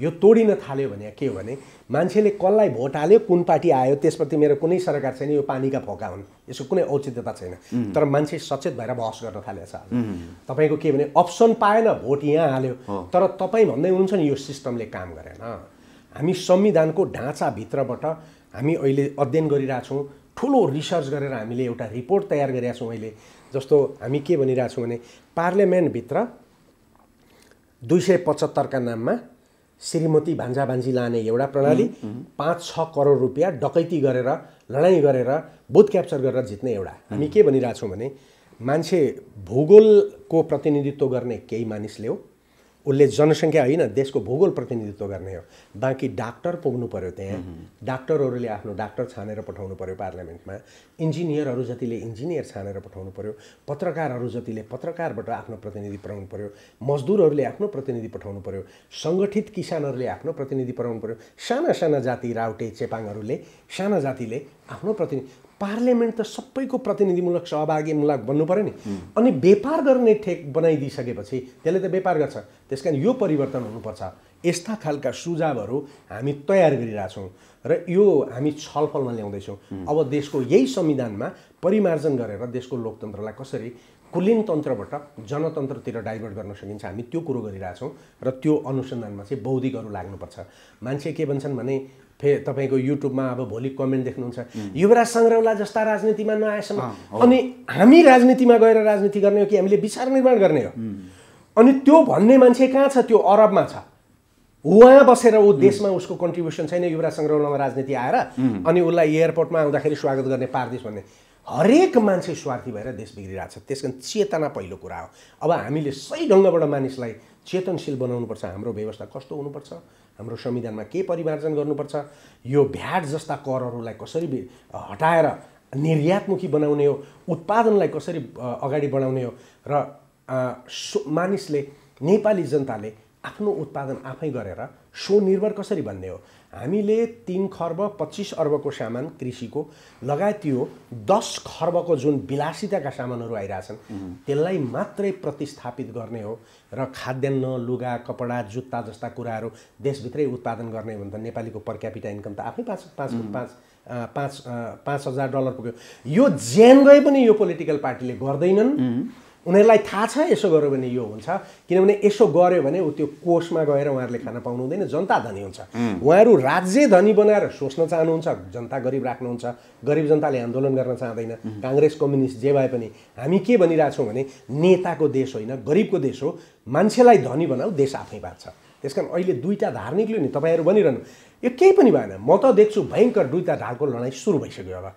यो तोडिन थाल्यो भने के हो भने मान्छेले कसलाई भोट हाल्यो कुन पार्टी आयो त्यसप्रति मेरो कुनै सरकार छैन यो पानीका फोका हुन् यसको कुनै औचित्यता छैन तर मान्छे सचेत भएर बहस गर्न थालेछ छ तपाईँको के भने अप्सन पाएन भोट यहाँ हाल्यो तर तपाईँ भन्दै हुनुहुन्छ नि यो सिस्टमले काम गरेन हामी संविधानको ढाँचाभित्रबाट हामी अहिले अध्ययन गरिरहेछौँ ठुलो रिसर्च गरेर हामीले एउटा रिपोर्ट तयार गरिरहेछौँ छौँ अहिले जस्तो हामी के भनिरहेछौँ भने पार्लियामेन्टभित्र दुई सय पचहत्तरका नाममा श्रीमती भान्जा भान्जी लाने एउटा प्रणाली पाँच छ करोड रुपियाँ डकैती गरेर लडाइँ गरेर बोध क्याप्चर गरेर जित्ने एउटा हामी के भनिरहेछौँ भने मान्छे भूगोलको प्रतिनिधित्व गर्ने केही मानिसले हो उसले जनसङ्ख्या होइन देशको भूगोल प्रतिनिधित्व गर्ने हो बाँकी डाक्टर पुग्नु पऱ्यो त्यहाँ डाक्टरहरूले आफ्नो डाक्टर छानेर पठाउनु पऱ्यो पार्लियामेन्टमा इन्जिनियरहरू जतिले इन्जिनियर छानेर पठाउनु पऱ्यो पत्रकारहरू जतिले पत्रकारबाट आफ्नो प्रतिनिधि पठाउनु पऱ्यो मजदुरहरूले आफ्नो प्रतिनिधि पठाउनु पऱ्यो सङ्गठित किसानहरूले आफ्नो प्रतिनिधि पठाउनु पऱ्यो साना साना जाति राउटे चेपाङहरूले साना जातिले आफ्नो प्रतिनिधि पार्लियामेन्ट त सबैको प्रतिनिधिमूलक सहभागीमूलक भन्नु पऱ्यो नि अनि व्यापार गर्ने ठेक बनाइदिइसकेपछि त्यसले त व्यापार गर्छ त्यस कारण यो परिवर्तन हुनुपर्छ यस्ता खालका सुझावहरू हामी तयार गरिरहेछौँ र यो हामी छलफलमा ल्याउँदैछौँ अब देशको यही संविधानमा परिमार्जन गरेर देशको लोकतन्त्रलाई कसरी कुलीन तन्त्रबाट जनतन्त्रतिर डाइभर्ट गर्न सकिन्छ हामी त्यो कुरो गरिरहेछौँ र त्यो अनुसन्धानमा चाहिँ बौद्धिकहरू लाग्नुपर्छ मान्छे के भन्छन् भने फे तपाईँको युट्युबमा अब भोलि कमेन्ट देख्नुहुन्छ युवराज सङ्ग्रौला जस्ता राजनीतिमा नआएसम्म अनि हामी राजनीतिमा गएर राजनीति गर्ने हो कि हामीले विचार निर्माण गर्ने हो अनि त्यो भन्ने मान्छे कहाँ छ त्यो अरबमा छ उहाँ बसेर ऊ देशमा उसको कन्ट्रिब्युसन छैन युवराज सङ्ग्रौलामा राजनीति आएर अनि उसलाई एयरपोर्टमा आउँदाखेरि स्वागत गर्ने पारदेश भन्ने हरेक मान्छे स्वार्थी भएर देश बिग्रिरहेको छ त्यस कारण चेतना पहिलो कुरा हो अब हामीले सही ढङ्गबाट मानिसलाई चेतनशील बनाउनुपर्छ हाम्रो व्यवस्था कस्तो हुनुपर्छ हाम्रो संविधानमा के परिमार्जन गर्नुपर्छ यो भ्याट जस्ता करहरूलाई कसरी हटाएर निर्यातमुखी बनाउने हो उत्पादनलाई कसरी अगाडि बढाउने हो र मानिसले नेपाली जनताले आफ्नो उत्पादन आफै गरेर स्वनिर्भर कसरी बन्ने हो हामीले तिन खर्ब पच्चिस अर्बको सामान कृषिको लगायत यो दस खर्बको जुन विलासिताका सामानहरू आइरहेछन् त्यसलाई मात्रै प्रतिस्थापित गर्ने हो र खाद्यान्न लुगा कपडा जुत्ता जस्ता कुराहरू देशभित्रै उत्पादन गर्ने हो भने त नेपालीको पर क्यापिटा इन्कम त आफै पाँच पाँच पाँच पाँच पाँच हजार डलर पुग्यो यो ज्यान गए पनि यो पोलिटिकल पार्टीले गर्दैनन् उनीहरूलाई थाहा छ यसो गर्यो भने यो हुन्छ किनभने यसो गऱ्यो भने ऊ त्यो कोषमा गएर उहाँहरूले खान पाउनु हुँदैन जनता धनी हुन्छ उहाँहरू राज्य धनी बनाएर सोच्न चाहनुहुन्छ जनता गरिब राख्नुहुन्छ गरिब जनताले आन्दोलन गर्न चाहँदैन काङ्ग्रेस कम्युनिस्ट जे भए पनि हामी के भनिरहेछौँ भने नेताको देश होइन गरिबको देश हो मान्छेलाई धनी बनाऊ देश आफै बाँच्छ त्यस कारण अहिले दुईवटा धार निक्ल्यो नि तपाईँहरू भनिरहनु यो केही पनि भएन म त देख्छु भयङ्कर दुईवटा धारको लडाइँ सुरु भइसक्यो होला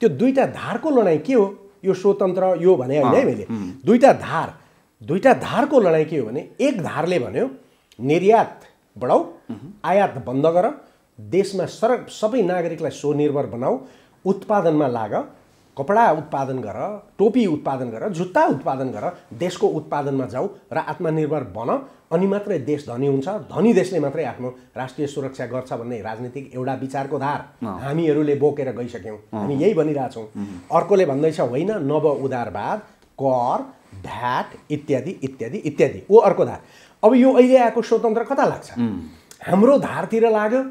त्यो दुईवटा धारको लडाइँ के हो यो स्वतन्त्र यो भने होइन है मैले दुईवटा धार दुईवटा धारको लडाइँ के हो भने एक धारले भन्यो निर्यात बढाऊ आयात बन्द गर देशमा सर सबै नागरिकलाई स्वनिर्भर बनाऊ उत्पादनमा लाग कपडा उत्पादन गर टोपी उत्पादन गर जुत्ता उत्पादन गर देशको उत्पादनमा जाऊ र आत्मनिर्भर बन अनि मात्रै देश धनी हुन्छ धनी देशले मात्रै आफ्नो राष्ट्रिय सुरक्षा गर्छ भन्ने राजनीतिक एउटा विचारको धार हामीहरूले बोकेर गइसक्यौँ हामी यही भनिरहेछौँ अर्कोले भन्दैछ होइन नव उदारवाद कर भ्याट इत्यादि इत्यादि इत्यादि ऊ अर्को धार अब यो अहिले आएको स्वतन्त्र कता लाग्छ हाम्रो धारतिर लाग्यो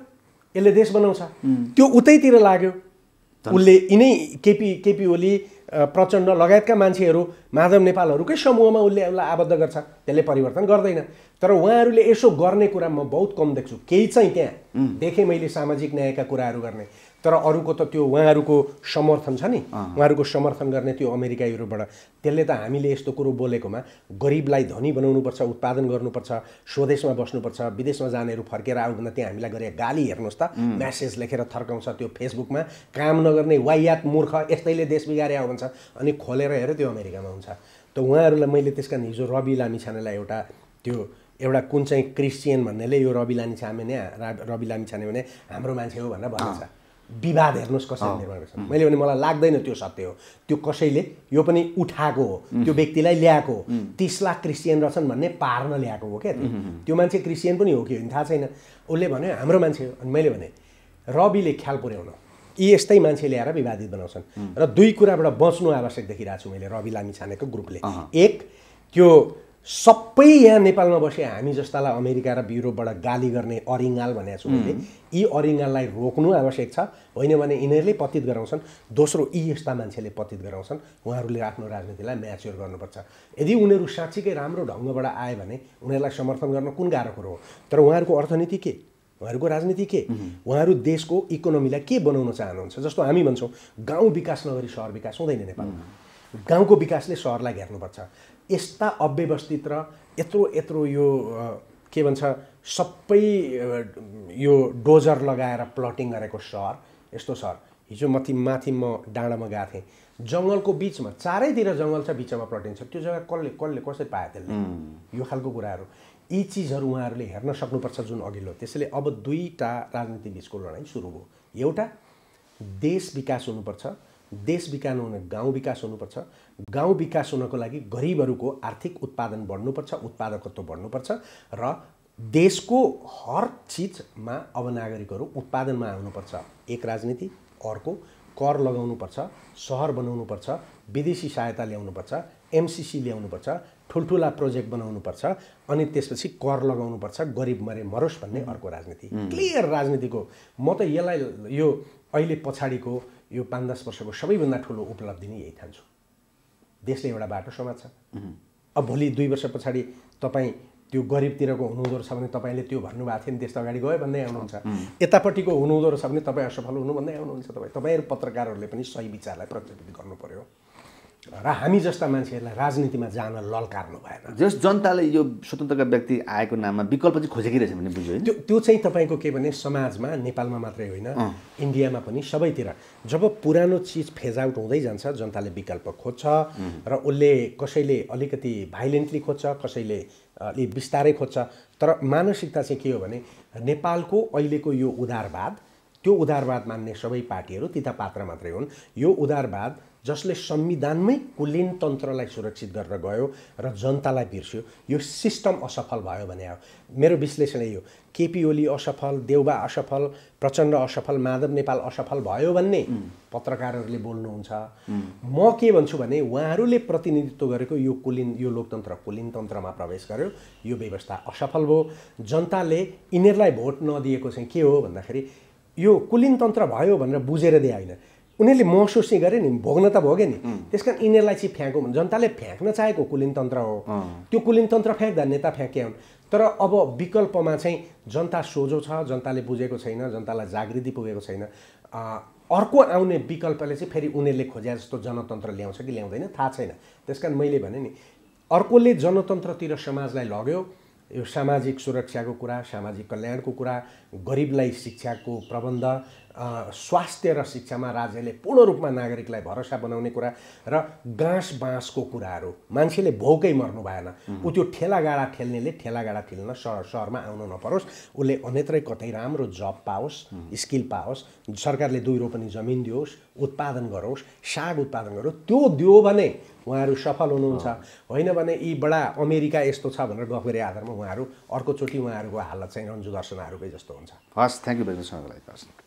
यसले देश बनाउँछ त्यो उतैतिर लाग्यो उसले यिनै केपी केपी ओली प्रचण्ड लगायतका मान्छेहरू माधव नेपालहरूकै समूहमा उसले उसलाई आबद्ध गर्छ त्यसले परिवर्तन गर्दैन तर उहाँहरूले यसो गर्ने कुरा म बहुत कम देख्छु केही चाहिँ त्यहाँ देखेँ मैले सामाजिक न्यायका कुराहरू गर्ने तर अरूको त त्यो उहाँहरूको समर्थन छ नि उहाँहरूको समर्थन गर्ने त्यो अमेरिकाहरूबाट त्यसले त हामीले यस्तो कुरो बोलेकोमा गरिबलाई धनी बनाउनुपर्छ उत्पादन गर्नुपर्छ स्वदेशमा बस्नुपर्छ विदेशमा जानेहरू फर्केर आऊ भन्दा त्यहाँ हामीलाई गरे गाली हेर्नुहोस् त म्यासेज लेखेर थर्काउँछ त्यो फेसबुकमा काम नगर्ने वायात मूर्ख यस्तैले देश बिगारे भन्छ अनि खोलेर हेर त्यो अमेरिकामा हुन्छ त उहाँहरूलाई मैले त्यस कारण हिजो रवि लामिछानेलाई एउटा त्यो एउटा कुन चाहिँ क्रिस्चियन भन्नेले यो रवि लामिछाने नै रवि लामिछाने भने हाम्रो मान्छे हो भनेर भनेको विवाद हेर्नुहोस् कसरी निर्माण गर्छ मैले भने मलाई लाग्दैन त्यो सत्य हो त्यो कसैले यो पनि उठाएको हो त्यो व्यक्तिलाई ल्याएको हो तिस लाख क्रिस्चियन रहेछन् भन्ने पार्न ल्याएको हो क्या त्यो मान्छे क्रिस्चियन पनि हो कि होइन थाहा छैन उसले भन्यो हाम्रो मान्छे हो अनि मैले भने रविले ख्याल पुर्याउन यी यस्तै मान्छे ल्याएर विवादित बनाउँछन् र दुई कुराबाट बच्नु आवश्यक देखिरहेको छु मैले रवि लामी छानेको ग्रुपले एक त्यो सबै यहाँ नेपालमा बसे हामी जस्तालाई अमेरिका र युरोपबाट गाली गर्ने अरिङ्गाल भनेको छु मैले यी अरिङ्गाललाई रोक्नु आवश्यक छ होइन भने यिनीहरूले पतित गराउँछन् दोस्रो यी यस्ता मान्छेले पतित गराउँछन् उहाँहरूले आफ्नो राजनीतिलाई म्याच्योर गर्नुपर्छ यदि उनीहरू साँच्चीकै राम्रो ढङ्गबाट आयो भने उनीहरूलाई समर्थन गर्न कुन गाह्रो कुरो हो तर उहाँहरूको अर्थनीति के उहाँहरूको राजनीति के उहाँहरू देशको इकोनोमीलाई के बनाउन चाहनुहुन्छ जस्तो हामी भन्छौँ गाउँ विकास नगरी सहर विकास हुँदैन नेपालमा गाउँको विकासले सहरलाई घेर्नुपर्छ यस्ता अव्यवस्थित र यत्रो यत्रो यो के भन्छ सबै यो डोजर लगाएर प्लटिङ गरेको सहर यस्तो सहर हिजो माथि माथि म डाँडामा गएको थिएँ जङ्गलको बिचमा चारैतिर जङ्गल छ बिचमा प्लटिङ छ त्यो जग्गा कसले कसले कसरी पायो त्यसले यो खालको कुराहरू यी चिजहरू उहाँहरूले हेर्न सक्नुपर्छ जुन अघिल्लो त्यसैले अब दुईवटा राजनीति बिचको लडाइँ सुरु भयो एउटा देश विकास हुनुपर्छ देश विकास हुन गाउँ विकास हुनुपर्छ गाउँ विकास हुनको लागि गरिबहरूको आर्थिक उत्पादन बढ्नुपर्छ उत्पादकत्व बढ्नुपर्छ र देशको हर चिजमा अब नागरिकहरू उत्पादनमा आउनुपर्छ एक राजनीति अर्को कर लगाउनुपर्छ सहर बनाउनुपर्छ विदेशी सहायता ल्याउनुपर्छ एमसिसी ल्याउनुपर्छ ठुल्ठुला प्रोजेक्ट बनाउनुपर्छ अनि त्यसपछि कर लगाउनुपर्छ गरिब मरे मरोस् भन्ने अर्को राजनीति क्लियर राजनीतिको म त यसलाई यो अहिले पछाडिको यो पाँच दस वर्षको सबैभन्दा ठुलो उपलब्धि नै यही ठान्छु देशले एउटा बाटो समाज छ अब भोलि दुई वर्ष पछाडि तपाईँ त्यो गरिबतिरको हुनुहुँदो रहेछ भने तपाईँले त्यो भन्नुभएको थियो नि त अगाडि गयो भन्दै आउनुहुन्छ यतापट्टिको हुनुहुँदो रहेछ भने तपाईँ असफल हुनु भन्दै आउनुहुन्छ तपाईँ तपाईँहरू पत्रकारहरूले पनि सही विचारलाई प्रतिनिधित्व गर्नु पऱ्यो र हामी जस्ता मान्छेहरूलाई राजनीतिमा जान ललकार्नु भएन जस जनताले यो स्वतन्त्रका व्यक्ति आएको नाममा विकल्प चाहिँ खोजेकै रहेछ भने बुझ्यो त्यो त्यो चाहिँ तपाईँको के भने समाजमा नेपालमा मात्रै होइन इन्डियामा पनि सबैतिर जब पुरानो चिज फेज आउट हुँदै जान्छ जनताले विकल्प खोज्छ र उसले कसैले अलिकति भाइलेन्टली खोज्छ कसैले अलि बिस्तारै खोज्छ तर मानसिकता चाहिँ के हो भने नेपालको अहिलेको यो उदारवाद त्यो उदारवाद मान्ने सबै पार्टीहरू तिता पात्र मात्रै हुन् यो उदारवाद जसले संविधानमै कुलीन तन्त्रलाई सुरक्षित गरेर गयो र जनतालाई बिर्स्यो यो सिस्टम असफल भयो भने हो मेरो विश्लेषण यो केपी ओली असफल देउबा असफल प्रचण्ड असफल माधव नेपाल असफल भयो भन्ने पत्रकारहरूले बोल्नुहुन्छ म के भन्छु भने उहाँहरूले प्रतिनिधित्व गरेको यो कुलिन यो लोकतन्त्र कुलिन तन्त्रमा प्रवेश गर्यो यो व्यवस्था असफल भयो जनताले यिनीहरूलाई भोट नदिएको चाहिँ के हो भन्दाखेरि यो कुलिन तन्त्र भयो भनेर बुझेर दिए होइन उनीहरूले महसुस नै गरे नि भोग्न त भोग्यो नि त्यस कारण यिनीहरूलाई चाहिँ फ्याँकौँ भने जनताले फ्याँक्न चाहेको कुलिन तन्त्र हो त्यो कुलिन तन्त्र फ्याँक्दा नेता फ्याँके हुन् तर अब विकल्पमा चाहिँ जनता सोझो छ जनताले बुझेको छैन जनतालाई जागृति पुगेको छैन अर्को आउने विकल्पले चाहिँ फेरि उनीहरूले खोजे जस्तो जनतन्त्र ल्याउँछ कि ल्याउँदैन थाहा छैन त्यस कारण मैले भने नि अर्कोले जनतन्त्रतिर समाजलाई लग्यो यो सामाजिक सुरक्षाको कुरा सामाजिक कल्याणको कुरा गरिबलाई शिक्षाको प्रबन्ध स्वास्थ्य र शिक्षामा राज्यले पूर्ण रूपमा नागरिकलाई भरोसा बनाउने कुरा र गाँस बाँसको कुराहरू मान्छेले भोकै मर्नु भएन ऊ त्यो ठेलागाडा ठेल्नेले ठेलागाडा ठेल्न सहर सहरमा आउनु नपरोस् उसले अन्यत्रै कतै राम्रो जब पाओस् स्किल पाओस् सरकारले दुई रोपनी जमिन दियोस् उत्पादन गरोस् साग उत्पादन गरोस् त्यो दियो भने उहाँहरू सफल हुनुहुन्छ होइन भने यी बडा अमेरिका यस्तो छ भनेर गफ गरे आधारमा उहाँहरू अर्कोचोटि उहाँहरूको हालत चाहिँ रन्जु दर्शनहरूकै जस्तो हुन्छ हस् थ्याङ्क यू भेरी मच